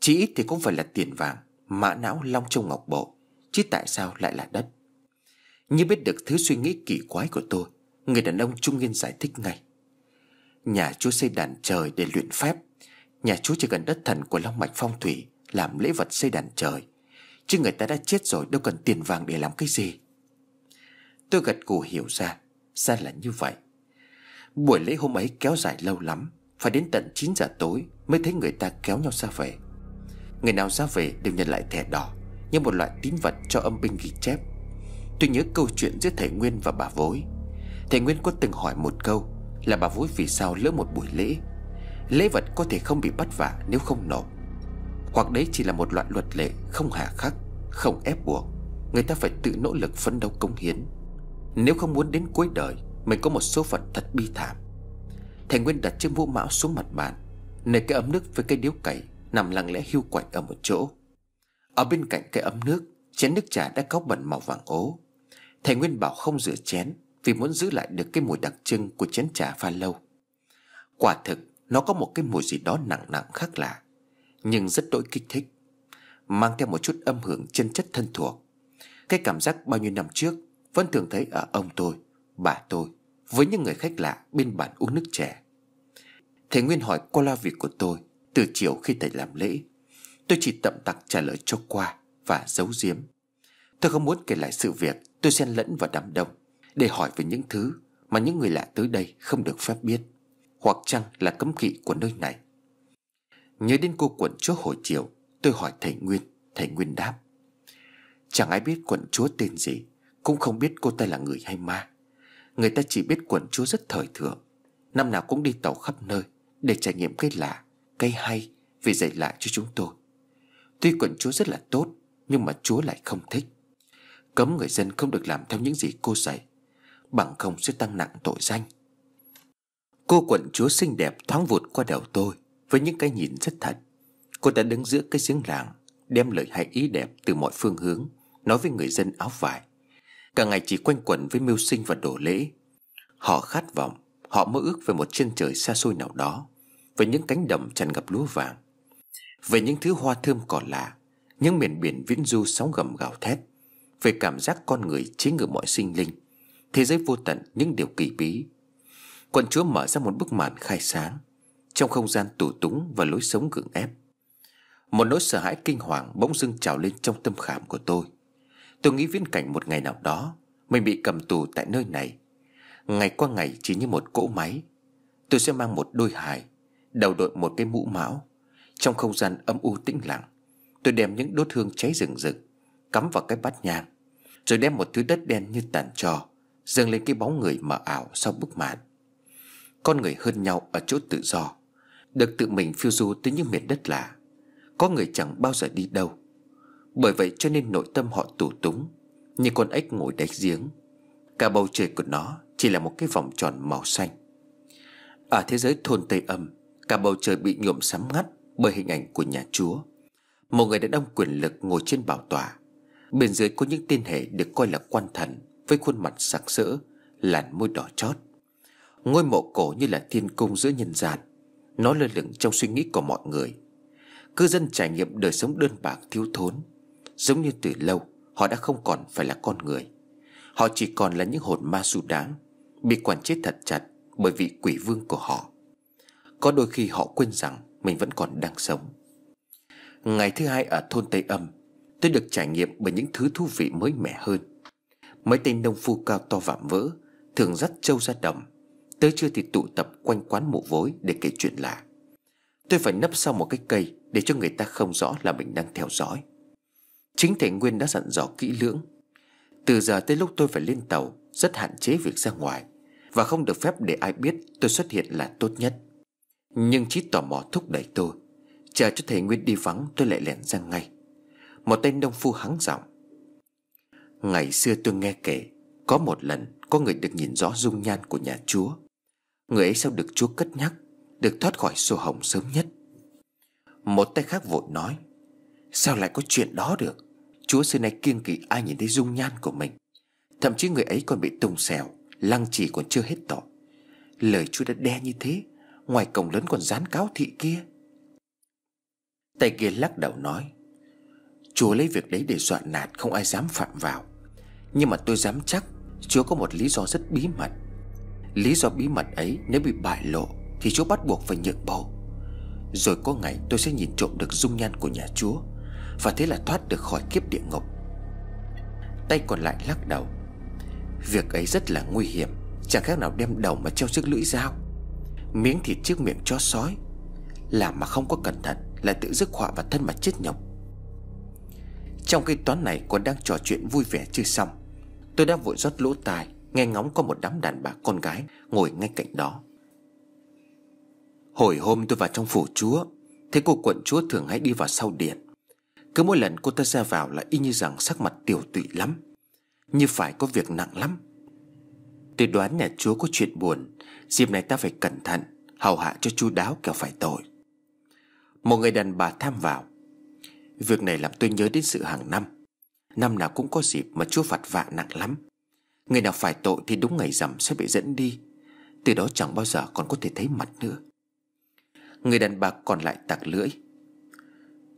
Chỉ ít thì cũng phải là tiền vàng Mã não long châu ngọc bộ Chứ tại sao lại là đất Như biết được thứ suy nghĩ kỳ quái của tôi Người đàn ông trung niên giải thích ngay Nhà chúa xây đàn trời để luyện phép Nhà chúa chỉ cần đất thần của Long Mạch Phong Thủy Làm lễ vật xây đàn trời Chứ người ta đã chết rồi đâu cần tiền vàng để làm cái gì Tôi gật gù hiểu ra Ra là như vậy Buổi lễ hôm ấy kéo dài lâu lắm Phải đến tận 9 giờ tối Mới thấy người ta kéo nhau ra về Người nào ra về đều nhận lại thẻ đỏ Như một loại tín vật cho âm binh ghi chép Tôi nhớ câu chuyện giữa thầy Nguyên và bà Vối Thầy Nguyên có từng hỏi một câu là bà vui vì sao lỡ một buổi lễ Lễ vật có thể không bị bắt vạ nếu không nộp Hoặc đấy chỉ là một loại luật lệ Không hà khắc, không ép buộc Người ta phải tự nỗ lực phấn đấu công hiến Nếu không muốn đến cuối đời Mình có một số phận thật bi thảm Thành Nguyên đặt chiếc vũ mão xuống mặt bàn Nơi cái ấm nước với cái điếu cày Nằm lặng lẽ hưu quạnh ở một chỗ Ở bên cạnh cái ấm nước Chén nước trà đã cóc bẩn màu vàng ố Thầy Nguyên bảo không rửa chén vì muốn giữ lại được cái mùi đặc trưng của chén trà pha lâu Quả thực Nó có một cái mùi gì đó nặng nặng khác lạ Nhưng rất đỗi kích thích Mang theo một chút âm hưởng chân chất thân thuộc Cái cảm giác bao nhiêu năm trước Vẫn thường thấy ở ông tôi Bà tôi Với những người khách lạ bên bàn uống nước chè Thầy Nguyên hỏi qua la việc của tôi Từ chiều khi thầy làm lễ Tôi chỉ tậm tặc trả lời cho qua Và giấu giếm Tôi không muốn kể lại sự việc Tôi xen lẫn vào đám đông để hỏi về những thứ mà những người lạ tới đây không được phép biết hoặc chăng là cấm kỵ của nơi này nhớ đến cô quận chúa hồi chiều tôi hỏi thầy nguyên thầy nguyên đáp chẳng ai biết quận chúa tên gì cũng không biết cô ta là người hay ma người ta chỉ biết quận chúa rất thời thượng năm nào cũng đi tàu khắp nơi để trải nghiệm cái lạ cái hay vì dạy lại cho chúng tôi tuy quận chúa rất là tốt nhưng mà chúa lại không thích cấm người dân không được làm theo những gì cô dạy Bằng không sẽ tăng nặng tội danh Cô quận chúa xinh đẹp thoáng vụt qua đầu tôi Với những cái nhìn rất thật Cô đã đứng giữa cái giếng làng Đem lời hay ý đẹp từ mọi phương hướng Nói với người dân áo vải Cả ngày chỉ quanh quẩn với mưu sinh và đồ lễ Họ khát vọng Họ mơ ước về một chân trời xa xôi nào đó Về những cánh đồng tràn ngập lúa vàng Về những thứ hoa thơm cỏ lạ Những miền biển viễn du sóng gầm gào thét Về cảm giác con người chế ngự mọi sinh linh Thế giới vô tận những điều kỳ bí Quận chúa mở ra một bức màn khai sáng Trong không gian tù túng và lối sống gượng ép Một nỗi sợ hãi kinh hoàng bỗng dưng trào lên trong tâm khảm của tôi Tôi nghĩ viễn cảnh một ngày nào đó Mình bị cầm tù tại nơi này Ngày qua ngày chỉ như một cỗ máy Tôi sẽ mang một đôi hài Đầu đội một cái mũ mão Trong không gian âm u tĩnh lặng Tôi đem những đốt hương cháy rừng rực Cắm vào cái bát nhang Rồi đem một thứ đất đen như tàn trò dâng lên cái bóng người mờ ảo sau bức màn con người hơn nhau ở chỗ tự do được tự mình phiêu du tới những miền đất lạ có người chẳng bao giờ đi đâu bởi vậy cho nên nội tâm họ tủ túng như con ếch ngồi đáy giếng cả bầu trời của nó chỉ là một cái vòng tròn màu xanh ở thế giới thôn tây âm cả bầu trời bị nhuộm sắm ngắt bởi hình ảnh của nhà chúa một người đàn ông quyền lực ngồi trên bảo tòa bên dưới có những tên hệ được coi là quan thần với khuôn mặt sặc sỡ làn môi đỏ chót ngôi mộ cổ như là thiên cung giữa nhân gian nó lơ lửng trong suy nghĩ của mọi người cư dân trải nghiệm đời sống đơn bạc thiếu thốn giống như từ lâu họ đã không còn phải là con người họ chỉ còn là những hồn ma su đáng bị quản chế thật chặt bởi vị quỷ vương của họ có đôi khi họ quên rằng mình vẫn còn đang sống ngày thứ hai ở thôn tây âm tôi được trải nghiệm bởi những thứ thú vị mới mẻ hơn Mấy tên nông phu cao to vạm vỡ Thường dắt trâu ra đồng Tới trưa thì tụ tập quanh quán mộ vối Để kể chuyện lạ Tôi phải nấp sau một cái cây Để cho người ta không rõ là mình đang theo dõi Chính thể Nguyên đã dặn dò kỹ lưỡng Từ giờ tới lúc tôi phải lên tàu Rất hạn chế việc ra ngoài Và không được phép để ai biết tôi xuất hiện là tốt nhất Nhưng trí tò mò thúc đẩy tôi Chờ cho thầy Nguyên đi vắng tôi lại lẻn ra ngay Một tên nông phu hắng giọng Ngày xưa tôi nghe kể Có một lần có người được nhìn rõ dung nhan của nhà chúa Người ấy sau được chúa cất nhắc Được thoát khỏi sổ hồng sớm nhất Một tay khác vội nói Sao lại có chuyện đó được Chúa xưa nay kiêng kỵ ai nhìn thấy dung nhan của mình Thậm chí người ấy còn bị tùng xèo Lăng trì còn chưa hết tội Lời chúa đã đe như thế Ngoài cổng lớn còn dán cáo thị kia Tay kia lắc đầu nói Chúa lấy việc đấy để dọa nạt Không ai dám phạm vào nhưng mà tôi dám chắc Chúa có một lý do rất bí mật Lý do bí mật ấy nếu bị bại lộ Thì Chúa bắt buộc phải nhượng bộ Rồi có ngày tôi sẽ nhìn trộm được dung nhan của nhà Chúa Và thế là thoát được khỏi kiếp địa ngục Tay còn lại lắc đầu Việc ấy rất là nguy hiểm Chẳng khác nào đem đầu mà treo trước lưỡi dao Miếng thịt trước miệng chó sói Làm mà không có cẩn thận Lại tự rước họa vào thân mà chết nhọc Trong cái toán này còn đang trò chuyện vui vẻ chưa xong Tôi đã vội rót lỗ tai Nghe ngóng có một đám đàn bà con gái Ngồi ngay cạnh đó Hồi hôm tôi vào trong phủ chúa Thấy cô quận chúa thường hay đi vào sau điện Cứ mỗi lần cô ta ra vào là y như rằng sắc mặt tiểu tụy lắm Như phải có việc nặng lắm Tôi đoán nhà chúa có chuyện buồn Dịp này ta phải cẩn thận Hầu hạ cho chu đáo kẻo phải tội Một người đàn bà tham vào Việc này làm tôi nhớ đến sự hàng năm Năm nào cũng có dịp mà chúa phạt vạ nặng lắm Người nào phải tội thì đúng ngày rằm sẽ bị dẫn đi Từ đó chẳng bao giờ còn có thể thấy mặt nữa Người đàn bà còn lại tặc lưỡi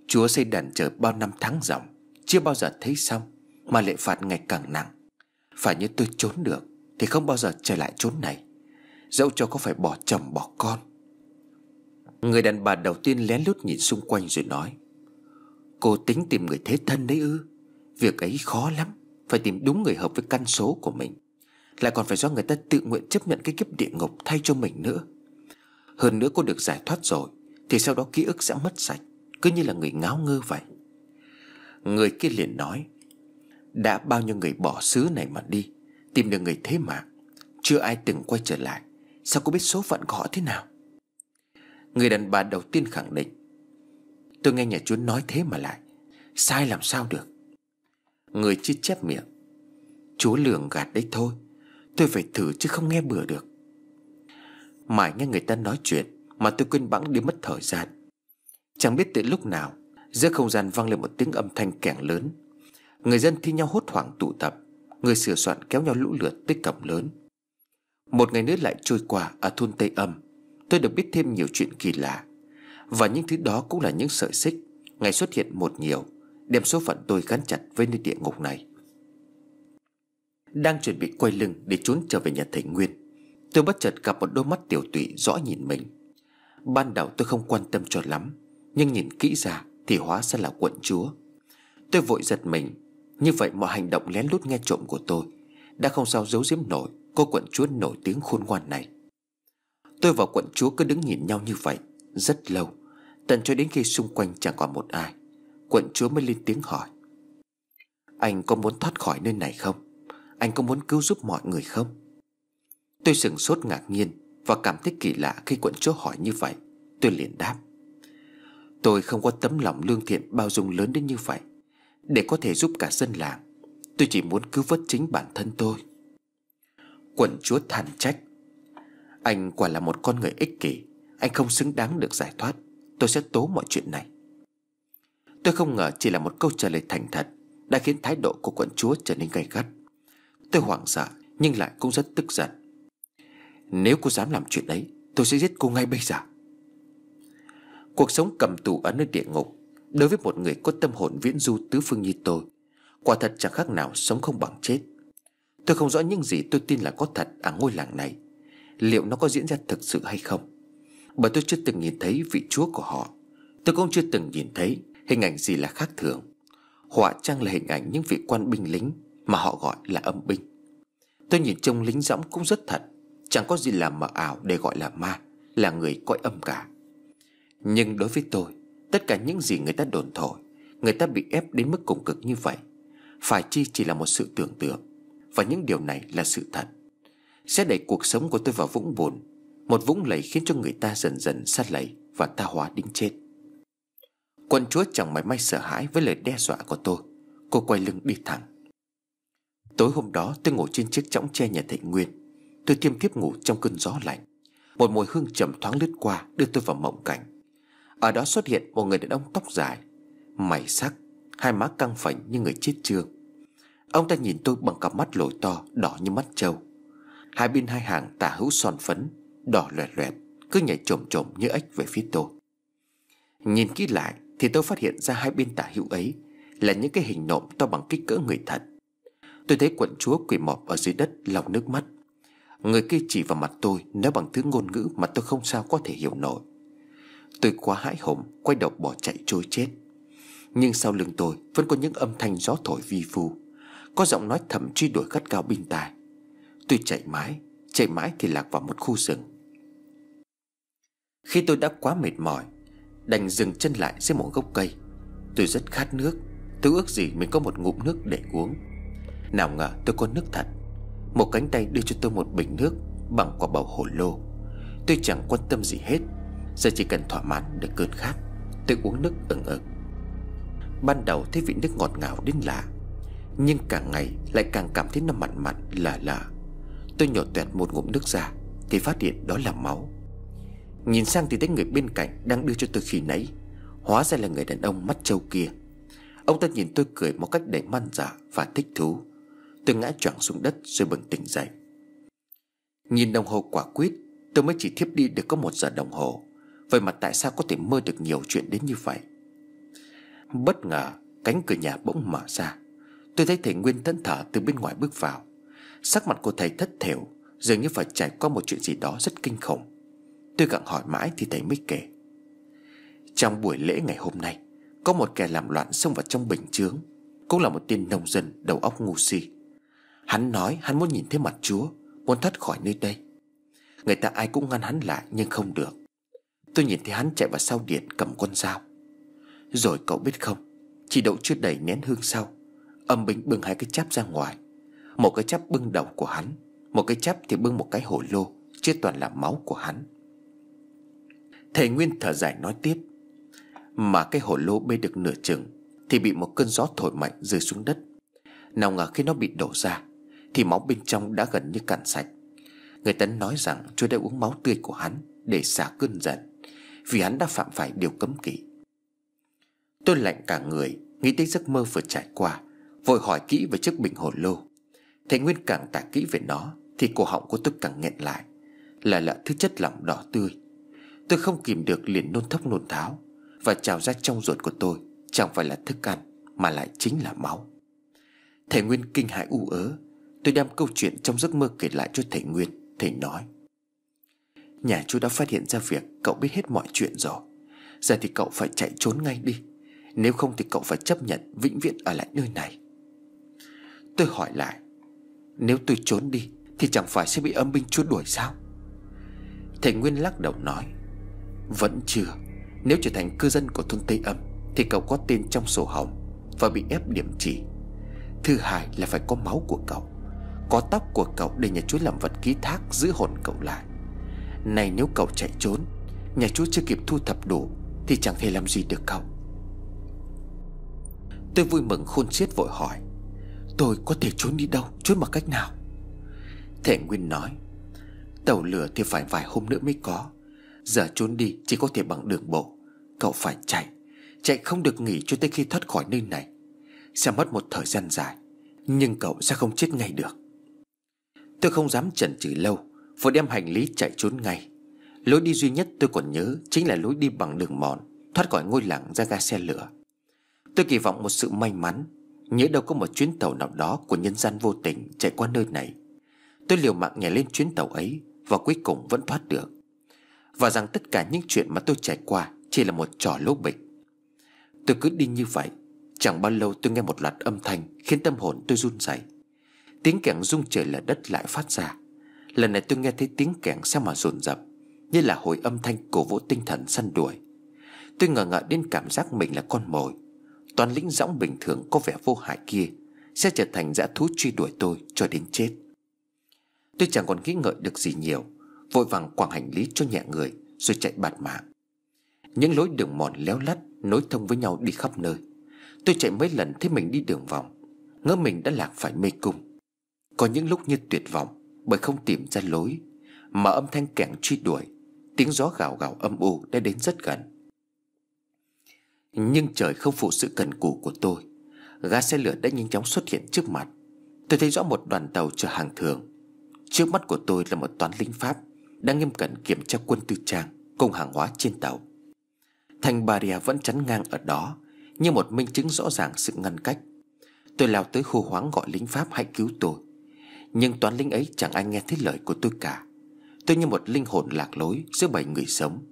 Chúa xây đàn trời bao năm tháng ròng Chưa bao giờ thấy xong Mà lệ phạt ngày càng nặng Phải như tôi trốn được Thì không bao giờ trở lại trốn này Dẫu cho có phải bỏ chồng bỏ con Người đàn bà đầu tiên lén lút nhìn xung quanh rồi nói Cô tính tìm người thế thân đấy ư Việc ấy khó lắm Phải tìm đúng người hợp với căn số của mình Lại còn phải do người ta tự nguyện chấp nhận cái kiếp địa ngục thay cho mình nữa Hơn nữa cô được giải thoát rồi Thì sau đó ký ức sẽ mất sạch Cứ như là người ngáo ngơ vậy Người kia liền nói Đã bao nhiêu người bỏ xứ này mà đi Tìm được người thế mà Chưa ai từng quay trở lại Sao cô biết số phận của họ thế nào Người đàn bà đầu tiên khẳng định Tôi nghe nhà chú nói thế mà lại Sai làm sao được Người chưa chép miệng Chúa lường gạt đấy thôi Tôi phải thử chứ không nghe bừa được Mãi nghe người ta nói chuyện Mà tôi quên bẵng đi mất thời gian Chẳng biết từ lúc nào Giữa không gian vang lên một tiếng âm thanh kẻng lớn Người dân thi nhau hốt hoảng tụ tập Người sửa soạn kéo nhau lũ lượt tới cổng lớn Một ngày nữa lại trôi qua Ở thôn Tây Âm Tôi được biết thêm nhiều chuyện kỳ lạ Và những thứ đó cũng là những sợi xích Ngày xuất hiện một nhiều Đem số phận tôi gắn chặt với nơi địa ngục này Đang chuẩn bị quay lưng để trốn trở về nhà thầy Nguyên Tôi bất chợt gặp một đôi mắt tiểu tụy rõ nhìn mình Ban đầu tôi không quan tâm cho lắm Nhưng nhìn kỹ ra thì hóa ra là quận chúa Tôi vội giật mình Như vậy mọi hành động lén lút nghe trộm của tôi Đã không sao giấu giếm nổi Cô quận chúa nổi tiếng khôn ngoan này Tôi và quận chúa cứ đứng nhìn nhau như vậy Rất lâu Tận cho đến khi xung quanh chẳng còn một ai Quận chúa mới lên tiếng hỏi Anh có muốn thoát khỏi nơi này không? Anh có muốn cứu giúp mọi người không? Tôi sửng sốt ngạc nhiên Và cảm thấy kỳ lạ khi quận chúa hỏi như vậy Tôi liền đáp Tôi không có tấm lòng lương thiện bao dung lớn đến như vậy Để có thể giúp cả dân làng Tôi chỉ muốn cứu vớt chính bản thân tôi Quận chúa than trách Anh quả là một con người ích kỷ Anh không xứng đáng được giải thoát Tôi sẽ tố mọi chuyện này Tôi không ngờ chỉ là một câu trả lời thành thật Đã khiến thái độ của quận chúa trở nên gay gắt Tôi hoảng sợ Nhưng lại cũng rất tức giận Nếu cô dám làm chuyện đấy, Tôi sẽ giết cô ngay bây giờ Cuộc sống cầm tù ở nơi địa ngục Đối với một người có tâm hồn viễn du tứ phương như tôi Quả thật chẳng khác nào sống không bằng chết Tôi không rõ những gì tôi tin là có thật ở ngôi làng này Liệu nó có diễn ra thực sự hay không Bởi tôi chưa từng nhìn thấy vị chúa của họ Tôi cũng chưa từng nhìn thấy Hình ảnh gì là khác thường Họa trang là hình ảnh những vị quan binh lính Mà họ gọi là âm binh Tôi nhìn trông lính dõng cũng rất thật Chẳng có gì là mờ ảo để gọi là ma Là người coi âm cả Nhưng đối với tôi Tất cả những gì người ta đồn thổi Người ta bị ép đến mức cùng cực như vậy Phải chi chỉ là một sự tưởng tượng Và những điều này là sự thật Sẽ đẩy cuộc sống của tôi vào vũng bùn Một vũng lầy khiến cho người ta dần dần sát lầy Và ta hóa đến chết Quân chúa chẳng mảy may sợ hãi với lời đe dọa của tôi Cô quay lưng đi thẳng Tối hôm đó tôi ngồi trên chiếc chõng tre nhà thịnh Nguyên Tôi tiêm thiếp ngủ trong cơn gió lạnh Một mùi hương trầm thoáng lướt qua đưa tôi vào mộng cảnh Ở đó xuất hiện một người đàn ông tóc dài Mày sắc Hai má căng phảnh như người chết trương Ông ta nhìn tôi bằng cặp mắt lồi to Đỏ như mắt trâu Hai bên hai hàng tả hữu son phấn Đỏ loẹt loẹt Cứ nhảy trộm trộm như ếch về phía tôi Nhìn kỹ lại thì tôi phát hiện ra hai bên tả hữu ấy Là những cái hình nộm to bằng kích cỡ người thật Tôi thấy quận chúa quỳ mọp ở dưới đất lòng nước mắt Người kia chỉ vào mặt tôi Nói bằng thứ ngôn ngữ mà tôi không sao có thể hiểu nổi Tôi quá hãi hùng Quay đầu bỏ chạy trôi chết Nhưng sau lưng tôi Vẫn có những âm thanh gió thổi vi vu Có giọng nói thầm truy đuổi gắt cao bên tài. Tôi chạy mãi Chạy mãi thì lạc vào một khu rừng Khi tôi đã quá mệt mỏi Đành dừng chân lại dưới một gốc cây Tôi rất khát nước Tôi ước gì mình có một ngụm nước để uống Nào ngờ tôi có nước thật Một cánh tay đưa cho tôi một bình nước Bằng quả bầu hồ lô Tôi chẳng quan tâm gì hết Giờ chỉ cần thỏa mãn được cơn khát Tôi uống nước ừng ực Ban đầu thấy vị nước ngọt ngào đến lạ Nhưng càng ngày lại càng cảm thấy nó mặn mặn lạ lạ Tôi nhổ tuẹt một ngụm nước ra Thì phát hiện đó là máu Nhìn sang thì thấy người bên cạnh đang đưa cho tôi khi nấy Hóa ra là người đàn ông mắt trâu kia Ông ta nhìn tôi cười một cách đầy man dạ và thích thú Tôi ngã choảng xuống đất rồi bừng tỉnh dậy Nhìn đồng hồ quả quyết Tôi mới chỉ thiếp đi được có một giờ đồng hồ Vậy mà tại sao có thể mơ được nhiều chuyện đến như vậy Bất ngờ Cánh cửa nhà bỗng mở ra Tôi thấy thầy Nguyên thẫn thở từ bên ngoài bước vào Sắc mặt của thầy thất thểu Dường như phải trải qua một chuyện gì đó rất kinh khủng Tôi gặng hỏi mãi thì thầy mới kể Trong buổi lễ ngày hôm nay Có một kẻ làm loạn xông vào trong bình chướng Cũng là một tên nông dân đầu óc ngu si Hắn nói hắn muốn nhìn thấy mặt Chúa Muốn thoát khỏi nơi đây Người ta ai cũng ngăn hắn lại nhưng không được Tôi nhìn thấy hắn chạy vào sau điện cầm con dao Rồi cậu biết không Chỉ đậu chưa đầy nén hương sau Âm binh bưng hai cái cháp ra ngoài Một cái cháp bưng đầu của hắn Một cái cháp thì bưng một cái hổ lô Chứ toàn là máu của hắn Thầy Nguyên thở dài nói tiếp Mà cái hồ lô bê được nửa chừng Thì bị một cơn gió thổi mạnh rơi xuống đất Nào ngờ khi nó bị đổ ra Thì máu bên trong đã gần như cạn sạch Người Tấn nói rằng Chúa đã uống máu tươi của hắn Để xả cơn giận Vì hắn đã phạm phải điều cấm kỵ Tôi lạnh cả người Nghĩ tới giấc mơ vừa trải qua Vội hỏi kỹ về chiếc bình hồ lô Thầy Nguyên càng tả kỹ về nó Thì cổ họng của tôi càng nghẹn lại Là lạ thứ chất lỏng đỏ tươi Tôi không kìm được liền nôn thốc nôn tháo Và trào ra trong ruột của tôi Chẳng phải là thức ăn Mà lại chính là máu Thầy Nguyên kinh hãi u ớ Tôi đem câu chuyện trong giấc mơ kể lại cho thầy Nguyên Thầy nói Nhà chú đã phát hiện ra việc Cậu biết hết mọi chuyện rồi Giờ thì cậu phải chạy trốn ngay đi Nếu không thì cậu phải chấp nhận vĩnh viễn ở lại nơi này Tôi hỏi lại Nếu tôi trốn đi Thì chẳng phải sẽ bị âm binh chúa đuổi sao Thầy Nguyên lắc đầu nói vẫn chưa Nếu trở thành cư dân của thôn Tây Âm Thì cậu có tên trong sổ hồng Và bị ép điểm chỉ Thứ hai là phải có máu của cậu Có tóc của cậu để nhà chúa làm vật ký thác Giữ hồn cậu lại Này nếu cậu chạy trốn Nhà chúa chưa kịp thu thập đủ Thì chẳng thể làm gì được cậu Tôi vui mừng khôn xiết vội hỏi Tôi có thể trốn đi đâu Trốn bằng cách nào Thể Nguyên nói Tàu lửa thì phải vài hôm nữa mới có Giờ trốn đi chỉ có thể bằng đường bộ Cậu phải chạy Chạy không được nghỉ cho tới khi thoát khỏi nơi này Sẽ mất một thời gian dài Nhưng cậu sẽ không chết ngay được Tôi không dám chần chừ lâu Phải đem hành lý chạy trốn ngay Lối đi duy nhất tôi còn nhớ Chính là lối đi bằng đường mòn Thoát khỏi ngôi làng ra ga xe lửa Tôi kỳ vọng một sự may mắn Nhớ đâu có một chuyến tàu nào đó Của nhân gian vô tình chạy qua nơi này Tôi liều mạng nhảy lên chuyến tàu ấy Và cuối cùng vẫn thoát được và rằng tất cả những chuyện mà tôi trải qua Chỉ là một trò lố bịch Tôi cứ đi như vậy Chẳng bao lâu tôi nghe một loạt âm thanh Khiến tâm hồn tôi run rẩy Tiếng kẻng rung trời là đất lại phát ra Lần này tôi nghe thấy tiếng kẻng sao mà rồn rập Như là hồi âm thanh cổ vũ tinh thần săn đuổi Tôi ngờ ngợ đến cảm giác mình là con mồi Toàn lĩnh dõng bình thường có vẻ vô hại kia Sẽ trở thành dã thú truy đuổi tôi cho đến chết Tôi chẳng còn nghĩ ngợi được gì nhiều Vội vàng quảng hành lý cho nhẹ người Rồi chạy bạt mạng Những lối đường mòn léo lắt Nối thông với nhau đi khắp nơi Tôi chạy mấy lần thấy mình đi đường vòng Ngỡ mình đã lạc phải mê cung Có những lúc như tuyệt vọng Bởi không tìm ra lối Mà âm thanh kẻng truy đuổi Tiếng gió gào gào âm u đã đến rất gần Nhưng trời không phụ sự cần cù của tôi Ga xe lửa đã nhanh chóng xuất hiện trước mặt Tôi thấy rõ một đoàn tàu chở hàng thường Trước mắt của tôi là một toán lính Pháp đang nghiêm cẩn kiểm tra quân tư trang cùng hàng hóa trên tàu thành barrier vẫn chắn ngang ở đó như một minh chứng rõ ràng sự ngăn cách tôi lao tới hô hoáng gọi lính pháp hãy cứu tôi nhưng toán lính ấy chẳng ai nghe thấy lời của tôi cả Tôi như một linh hồn lạc lối giữa bảy người sống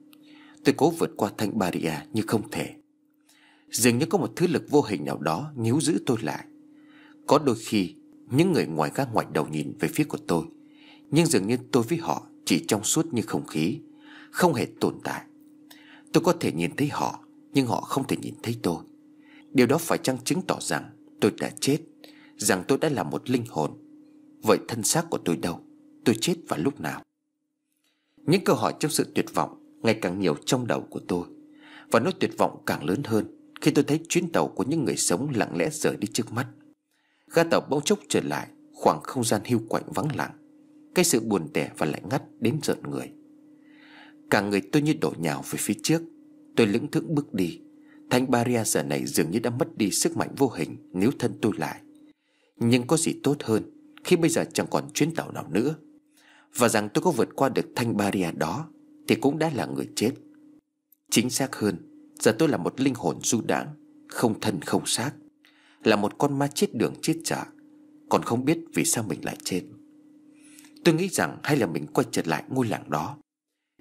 Tôi cố vượt qua thanh barrier nhưng không thể Dường như có một thứ lực vô hình nào đó níu giữ tôi lại Có đôi khi Những người ngoài gác ngoảnh đầu nhìn về phía của tôi Nhưng dường như tôi với họ chỉ trong suốt như không khí Không hề tồn tại Tôi có thể nhìn thấy họ Nhưng họ không thể nhìn thấy tôi Điều đó phải chăng chứng tỏ rằng Tôi đã chết Rằng tôi đã là một linh hồn Vậy thân xác của tôi đâu Tôi chết vào lúc nào Những câu hỏi trong sự tuyệt vọng Ngày càng nhiều trong đầu của tôi Và nỗi tuyệt vọng càng lớn hơn Khi tôi thấy chuyến tàu của những người sống lặng lẽ rời đi trước mắt Ga tàu bỗng chốc trở lại Khoảng không gian hưu quạnh vắng lặng cái sự buồn tẻ và lạnh ngắt đến giận người Cả người tôi như đổ nhào về phía trước Tôi lững thững bước đi Thanh baria giờ này dường như đã mất đi sức mạnh vô hình nếu thân tôi lại Nhưng có gì tốt hơn Khi bây giờ chẳng còn chuyến tàu nào nữa Và rằng tôi có vượt qua được thanh baria đó Thì cũng đã là người chết Chính xác hơn Giờ tôi là một linh hồn du đãng Không thân không xác Là một con ma chết đường chết trả Còn không biết vì sao mình lại chết Tôi nghĩ rằng hay là mình quay trở lại ngôi làng đó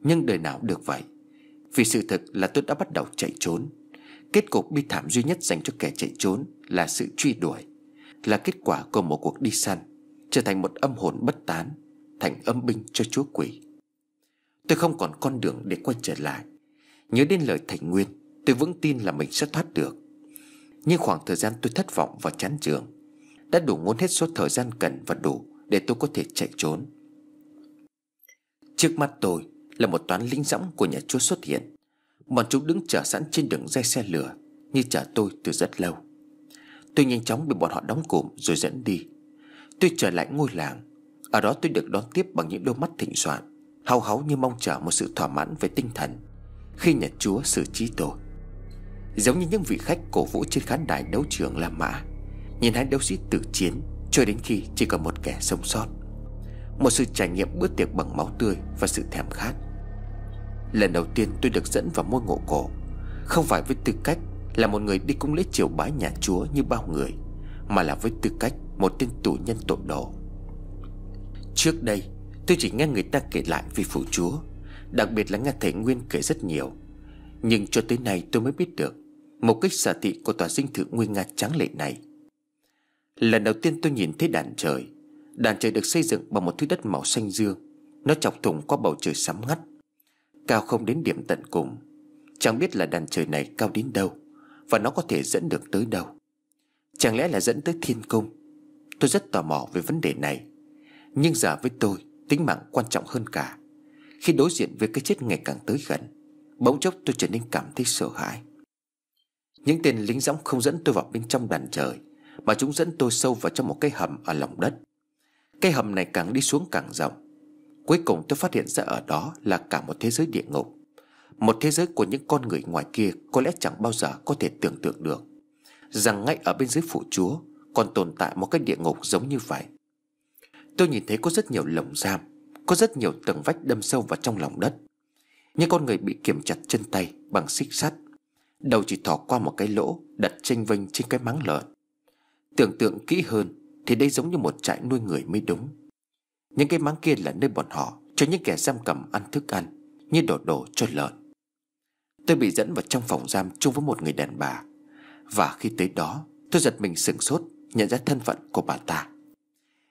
Nhưng đời nào được vậy Vì sự thật là tôi đã bắt đầu chạy trốn Kết cục bi thảm duy nhất dành cho kẻ chạy trốn Là sự truy đuổi Là kết quả của một cuộc đi săn Trở thành một âm hồn bất tán Thành âm binh cho chúa quỷ Tôi không còn con đường để quay trở lại Nhớ đến lời Thành Nguyên Tôi vững tin là mình sẽ thoát được Nhưng khoảng thời gian tôi thất vọng và chán trường Đã đủ ngốn hết số thời gian cần và đủ để tôi có thể chạy trốn Trước mắt tôi Là một toán lính dõng của nhà chúa xuất hiện Bọn chúng đứng chờ sẵn trên đường dây xe lửa Như chờ tôi từ rất lâu Tôi nhanh chóng bị bọn họ đóng cụm Rồi dẫn đi Tôi trở lại ngôi làng Ở đó tôi được đón tiếp bằng những đôi mắt thịnh soạn Hào háo như mong chờ một sự thỏa mãn về tinh thần Khi nhà chúa xử trí tôi Giống như những vị khách cổ vũ trên khán đài đấu trường La Mã Nhìn hai đấu sĩ tử chiến cho đến khi chỉ còn một kẻ sống sót Một sự trải nghiệm bữa tiệc bằng máu tươi Và sự thèm khát Lần đầu tiên tôi được dẫn vào môi ngộ cổ Không phải với tư cách Là một người đi cung lễ triều bái nhà chúa như bao người Mà là với tư cách Một tên tù nhân tội đồ Trước đây Tôi chỉ nghe người ta kể lại về phụ chúa Đặc biệt là nghe thầy Nguyên kể rất nhiều Nhưng cho tới nay tôi mới biết được Một cách xả thị của tòa dinh thự nguyên Nga tráng lệ này Lần đầu tiên tôi nhìn thấy đàn trời Đàn trời được xây dựng bằng một thứ đất màu xanh dương Nó chọc thủng qua bầu trời sắm ngắt Cao không đến điểm tận cùng Chẳng biết là đàn trời này cao đến đâu Và nó có thể dẫn được tới đâu Chẳng lẽ là dẫn tới thiên cung Tôi rất tò mò về vấn đề này Nhưng giờ với tôi Tính mạng quan trọng hơn cả Khi đối diện với cái chết ngày càng tới gần Bỗng chốc tôi trở nên cảm thấy sợ hãi Những tên lính gióng không dẫn tôi vào bên trong đàn trời mà chúng dẫn tôi sâu vào trong một cái hầm ở lòng đất Cái hầm này càng đi xuống càng rộng Cuối cùng tôi phát hiện ra ở đó là cả một thế giới địa ngục Một thế giới của những con người ngoài kia có lẽ chẳng bao giờ có thể tưởng tượng được Rằng ngay ở bên dưới phủ chúa còn tồn tại một cái địa ngục giống như vậy Tôi nhìn thấy có rất nhiều lồng giam Có rất nhiều tầng vách đâm sâu vào trong lòng đất Những con người bị kiểm chặt chân tay bằng xích sắt Đầu chỉ thỏ qua một cái lỗ đặt tranh vênh trên cái máng lợn Tưởng tượng kỹ hơn Thì đây giống như một trại nuôi người mới đúng Những cái máng kia là nơi bọn họ Cho những kẻ giam cầm ăn thức ăn Như đổ đồ cho lợn Tôi bị dẫn vào trong phòng giam chung với một người đàn bà Và khi tới đó Tôi giật mình sửng sốt Nhận ra thân phận của bà ta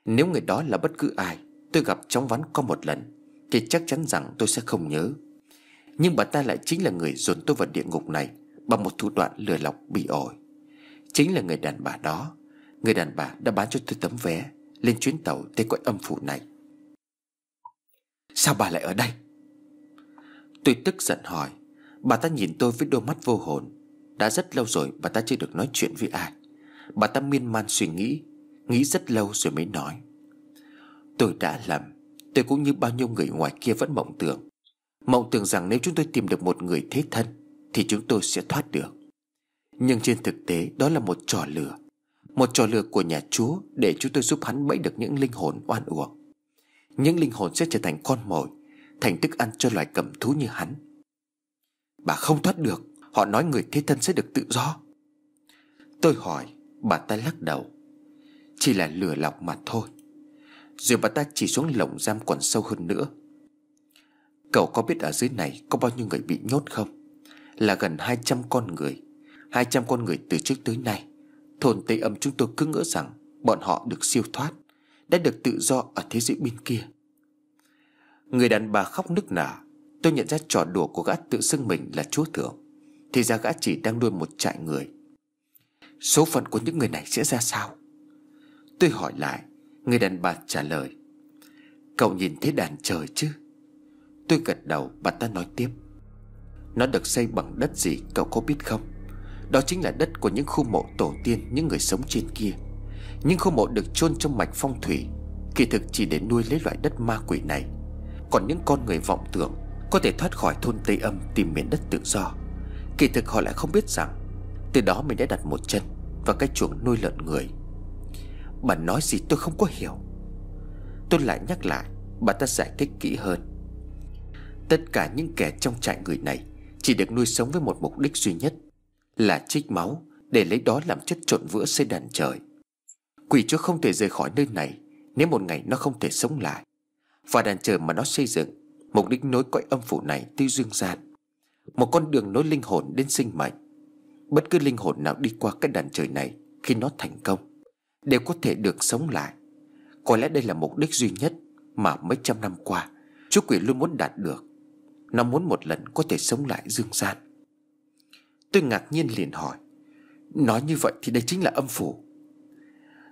Nếu người đó là bất cứ ai Tôi gặp trong ván có một lần Thì chắc chắn rằng tôi sẽ không nhớ Nhưng bà ta lại chính là người dồn tôi vào địa ngục này Bằng một thủ đoạn lừa lọc bị ổi Chính là người đàn bà đó Người đàn bà đã bán cho tôi tấm vé Lên chuyến tàu tới quận âm phủ này Sao bà lại ở đây Tôi tức giận hỏi Bà ta nhìn tôi với đôi mắt vô hồn Đã rất lâu rồi bà ta chưa được nói chuyện với ai Bà ta miên man suy nghĩ Nghĩ rất lâu rồi mới nói Tôi đã lầm Tôi cũng như bao nhiêu người ngoài kia vẫn mộng tưởng Mộng tưởng rằng nếu chúng tôi tìm được một người thế thân Thì chúng tôi sẽ thoát được Nhưng trên thực tế đó là một trò lừa một trò lừa của nhà chúa Để chúng tôi giúp hắn bẫy được những linh hồn oan uổng Những linh hồn sẽ trở thành con mồi Thành thức ăn cho loài cầm thú như hắn Bà không thoát được Họ nói người thế thân sẽ được tự do Tôi hỏi Bà ta lắc đầu Chỉ là lừa lọc mà thôi Rồi bà ta chỉ xuống lồng giam còn sâu hơn nữa Cậu có biết ở dưới này Có bao nhiêu người bị nhốt không Là gần 200 con người 200 con người từ trước tới nay Thôn Tây Âm chúng tôi cứ ngỡ rằng Bọn họ được siêu thoát Đã được tự do ở thế giới bên kia Người đàn bà khóc nức nở Tôi nhận ra trò đùa của gã tự xưng mình là chúa thượng Thì ra gã chỉ đang nuôi một trại người Số phận của những người này sẽ ra sao Tôi hỏi lại Người đàn bà trả lời Cậu nhìn thấy đàn trời chứ Tôi gật đầu bà ta nói tiếp Nó được xây bằng đất gì cậu có biết không đó chính là đất của những khu mộ tổ tiên Những người sống trên kia Những khu mộ được chôn trong mạch phong thủy Kỳ thực chỉ để nuôi lấy loại đất ma quỷ này Còn những con người vọng tưởng Có thể thoát khỏi thôn Tây Âm Tìm miền đất tự do Kỳ thực họ lại không biết rằng Từ đó mình đã đặt một chân Vào cái chuồng nuôi lợn người Bà nói gì tôi không có hiểu Tôi lại nhắc lại Bà ta giải thích kỹ hơn Tất cả những kẻ trong trại người này Chỉ được nuôi sống với một mục đích duy nhất là trích máu để lấy đó làm chất trộn vữa xây đàn trời quỷ chúa không thể rời khỏi nơi này nếu một ngày nó không thể sống lại và đàn trời mà nó xây dựng mục đích nối cõi âm phủ này tới dương gian một con đường nối linh hồn đến sinh mệnh bất cứ linh hồn nào đi qua cái đàn trời này khi nó thành công đều có thể được sống lại có lẽ đây là mục đích duy nhất mà mấy trăm năm qua chú quỷ luôn muốn đạt được nó muốn một lần có thể sống lại dương gian Tôi ngạc nhiên liền hỏi Nói như vậy thì đây chính là âm phủ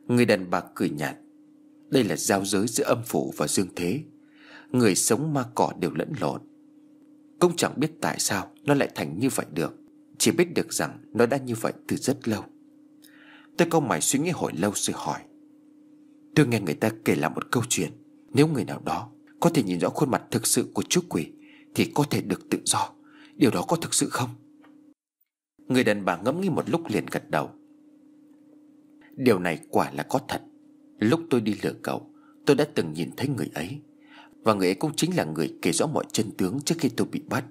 Người đàn bà cười nhạt Đây là giao giới giữa âm phủ và dương thế Người sống ma cỏ đều lẫn lộn Cũng chẳng biết tại sao Nó lại thành như vậy được Chỉ biết được rằng nó đã như vậy từ rất lâu Tôi câu mày suy nghĩ hồi lâu rồi hỏi Tôi nghe người ta kể lại một câu chuyện Nếu người nào đó có thể nhìn rõ khuôn mặt thực sự của chú quỷ Thì có thể được tự do Điều đó có thực sự không? Người đàn bà ngẫm nghĩ một lúc liền gật đầu Điều này quả là có thật Lúc tôi đi lừa cậu Tôi đã từng nhìn thấy người ấy Và người ấy cũng chính là người kể rõ mọi chân tướng trước khi tôi bị bắt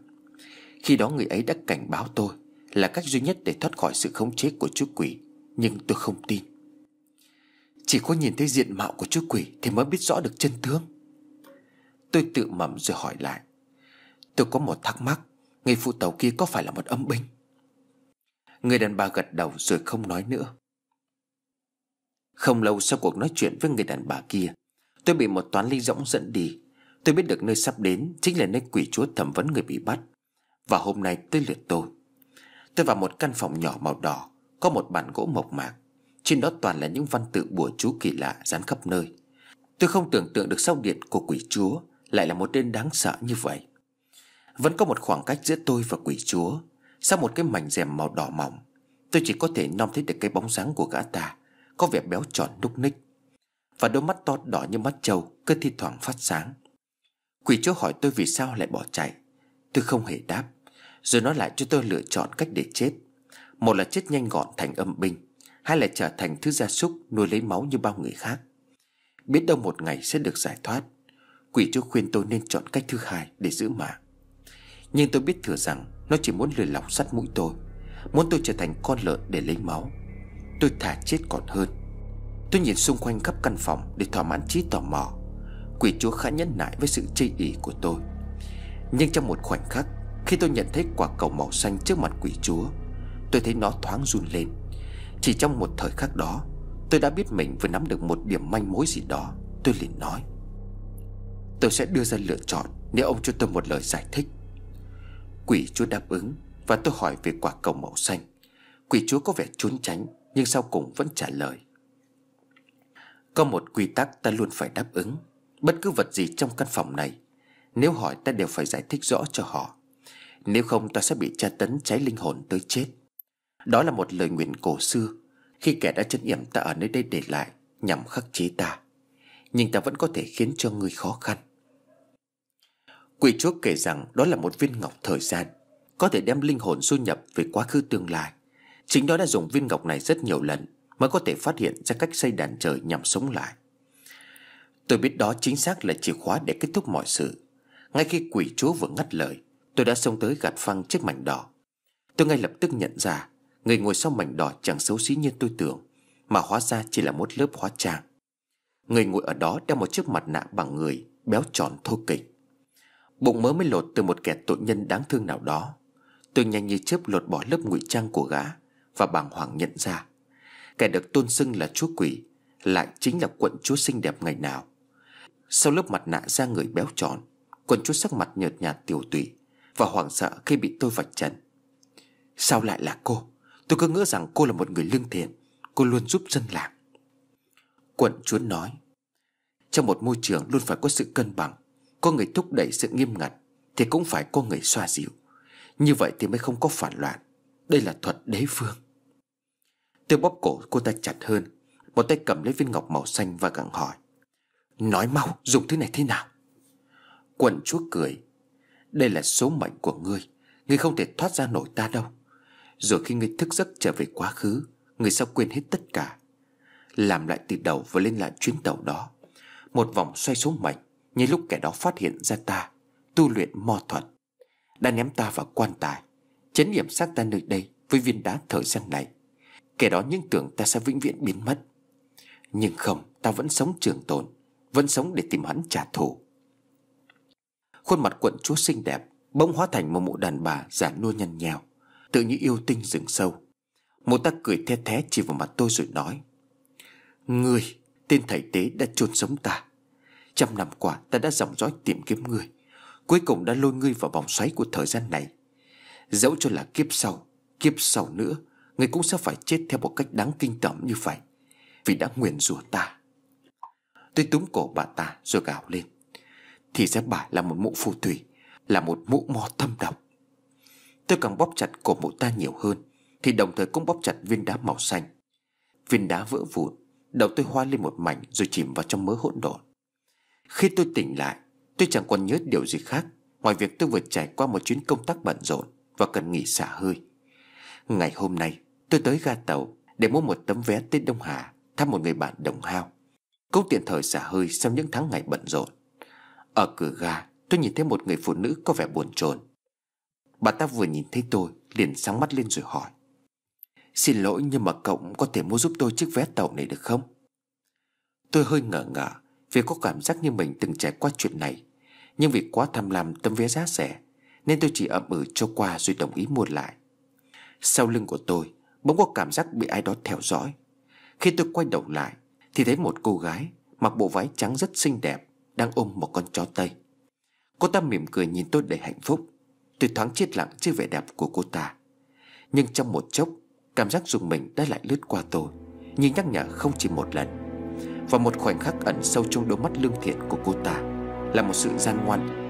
Khi đó người ấy đã cảnh báo tôi Là cách duy nhất để thoát khỏi sự khống chế của chú quỷ Nhưng tôi không tin Chỉ có nhìn thấy diện mạo của chú quỷ Thì mới biết rõ được chân tướng Tôi tự mầm rồi hỏi lại Tôi có một thắc mắc Người phụ tàu kia có phải là một âm binh Người đàn bà gật đầu rồi không nói nữa Không lâu sau cuộc nói chuyện với người đàn bà kia Tôi bị một toán ly rỗng dẫn đi Tôi biết được nơi sắp đến Chính là nơi quỷ chúa thẩm vấn người bị bắt Và hôm nay tới lượt tôi Tôi vào một căn phòng nhỏ màu đỏ Có một bàn gỗ mộc mạc Trên đó toàn là những văn tự bùa chú kỳ lạ dán khắp nơi Tôi không tưởng tượng được sau điện của quỷ chúa Lại là một tên đáng sợ như vậy Vẫn có một khoảng cách giữa tôi và quỷ chúa sau một cái mảnh rèm màu đỏ mỏng Tôi chỉ có thể nom thấy được cái bóng dáng của gã ta Có vẻ béo tròn đúc ních Và đôi mắt to đỏ như mắt trâu Cứ thi thoảng phát sáng Quỷ chúa hỏi tôi vì sao lại bỏ chạy Tôi không hề đáp Rồi nó lại cho tôi lựa chọn cách để chết Một là chết nhanh gọn thành âm binh Hai là trở thành thứ gia súc Nuôi lấy máu như bao người khác Biết đâu một ngày sẽ được giải thoát Quỷ chúa khuyên tôi nên chọn cách thứ hai để giữ mạng Nhưng tôi biết thừa rằng nó chỉ muốn lừa lọc sắt mũi tôi Muốn tôi trở thành con lợn để lấy máu Tôi thả chết còn hơn Tôi nhìn xung quanh khắp căn phòng Để thỏa mãn trí tò mò Quỷ chúa khá nhẫn nại với sự chây ỉ của tôi Nhưng trong một khoảnh khắc Khi tôi nhận thấy quả cầu màu xanh trước mặt quỷ chúa Tôi thấy nó thoáng run lên Chỉ trong một thời khắc đó Tôi đã biết mình vừa nắm được một điểm manh mối gì đó Tôi liền nói Tôi sẽ đưa ra lựa chọn Nếu ông cho tôi một lời giải thích Quỷ chúa đáp ứng Và tôi hỏi về quả cầu màu xanh Quỷ chúa có vẻ trốn tránh Nhưng sau cùng vẫn trả lời Có một quy tắc ta luôn phải đáp ứng Bất cứ vật gì trong căn phòng này Nếu hỏi ta đều phải giải thích rõ cho họ Nếu không ta sẽ bị tra tấn cháy linh hồn tới chết Đó là một lời nguyện cổ xưa Khi kẻ đã chân yểm ta ở nơi đây để lại Nhằm khắc chế ta Nhưng ta vẫn có thể khiến cho người khó khăn Quỷ chúa kể rằng đó là một viên ngọc thời gian Có thể đem linh hồn du nhập về quá khứ tương lai Chính nó đã dùng viên ngọc này rất nhiều lần Mới có thể phát hiện ra cách xây đàn trời nhằm sống lại Tôi biết đó chính xác là chìa khóa để kết thúc mọi sự Ngay khi quỷ chúa vừa ngắt lời Tôi đã xông tới gạt phăng chiếc mảnh đỏ Tôi ngay lập tức nhận ra Người ngồi sau mảnh đỏ chẳng xấu xí như tôi tưởng Mà hóa ra chỉ là một lớp hóa trang Người ngồi ở đó đeo một chiếc mặt nạ bằng người Béo tròn thô kịch Bụng mớ mới lột từ một kẻ tội nhân đáng thương nào đó Tôi nhanh như chớp lột bỏ lớp ngụy trang của gã Và bàng hoàng nhận ra Kẻ được tôn xưng là chúa quỷ Lại chính là quận chúa xinh đẹp ngày nào Sau lớp mặt nạ ra người béo tròn Quận chúa sắc mặt nhợt nhạt tiểu tụy Và hoảng sợ khi bị tôi vạch trần Sao lại là cô Tôi cứ ngỡ rằng cô là một người lương thiện Cô luôn giúp dân làng Quận chúa nói Trong một môi trường luôn phải có sự cân bằng có người thúc đẩy sự nghiêm ngặt Thì cũng phải có người xoa dịu Như vậy thì mới không có phản loạn Đây là thuật đế phương Tôi bóp cổ cô ta chặt hơn Một tay cầm lấy viên ngọc màu xanh và gặng hỏi Nói mau dùng thứ này thế nào quận chúa cười Đây là số mệnh của ngươi Ngươi không thể thoát ra nổi ta đâu Rồi khi ngươi thức giấc trở về quá khứ Ngươi sẽ quên hết tất cả Làm lại từ đầu và lên lại chuyến tàu đó Một vòng xoay số mệnh ngay lúc kẻ đó phát hiện ra ta Tu luyện mò thuật Đã ném ta vào quan tài Chấn điểm xác ta nơi đây với viên đá thời gian này Kẻ đó những tưởng ta sẽ vĩnh viễn biến mất Nhưng không Ta vẫn sống trường tồn Vẫn sống để tìm hắn trả thù Khuôn mặt quận chúa xinh đẹp Bỗng hóa thành một mụ đàn bà già nua nhăn nhèo Tự như yêu tinh rừng sâu Mụ ta cười the thé chỉ vào mặt tôi rồi nói người Tên thầy tế đã chôn sống ta Trăm năm qua ta đã dòng dõi tìm kiếm ngươi Cuối cùng đã lôi ngươi vào vòng xoáy của thời gian này Dẫu cho là kiếp sau Kiếp sau nữa Ngươi cũng sẽ phải chết theo một cách đáng kinh tởm như vậy Vì đã nguyền rủa ta Tôi túm cổ bà ta rồi gào lên Thì ra bà là một mụ phù thủy Là một mụ mò thâm độc Tôi càng bóp chặt cổ mụ ta nhiều hơn Thì đồng thời cũng bóp chặt viên đá màu xanh Viên đá vỡ vụn Đầu tôi hoa lên một mảnh rồi chìm vào trong mớ hỗn độn khi tôi tỉnh lại Tôi chẳng còn nhớ điều gì khác Ngoài việc tôi vừa trải qua một chuyến công tác bận rộn Và cần nghỉ xả hơi Ngày hôm nay tôi tới ga tàu Để mua một tấm vé tới Đông Hà Thăm một người bạn đồng hao Cũng tiện thời xả hơi sau những tháng ngày bận rộn Ở cửa ga tôi nhìn thấy một người phụ nữ có vẻ buồn chồn Bà ta vừa nhìn thấy tôi Liền sáng mắt lên rồi hỏi Xin lỗi nhưng mà cậu có thể mua giúp tôi chiếc vé tàu này được không Tôi hơi ngờ ngờ vì có cảm giác như mình từng trải qua chuyện này Nhưng vì quá tham lam tâm vé giá rẻ Nên tôi chỉ ậm ừ cho qua rồi đồng ý mua lại Sau lưng của tôi Bỗng có cảm giác bị ai đó theo dõi Khi tôi quay đầu lại Thì thấy một cô gái Mặc bộ váy trắng rất xinh đẹp Đang ôm một con chó Tây Cô ta mỉm cười nhìn tôi đầy hạnh phúc Tôi thoáng chết lặng trước vẻ đẹp của cô ta Nhưng trong một chốc Cảm giác dùng mình đã lại lướt qua tôi Nhưng nhắc nhở không chỉ một lần và một khoảnh khắc ẩn sâu trong đôi mắt lương thiện của cô ta Là một sự gian ngoan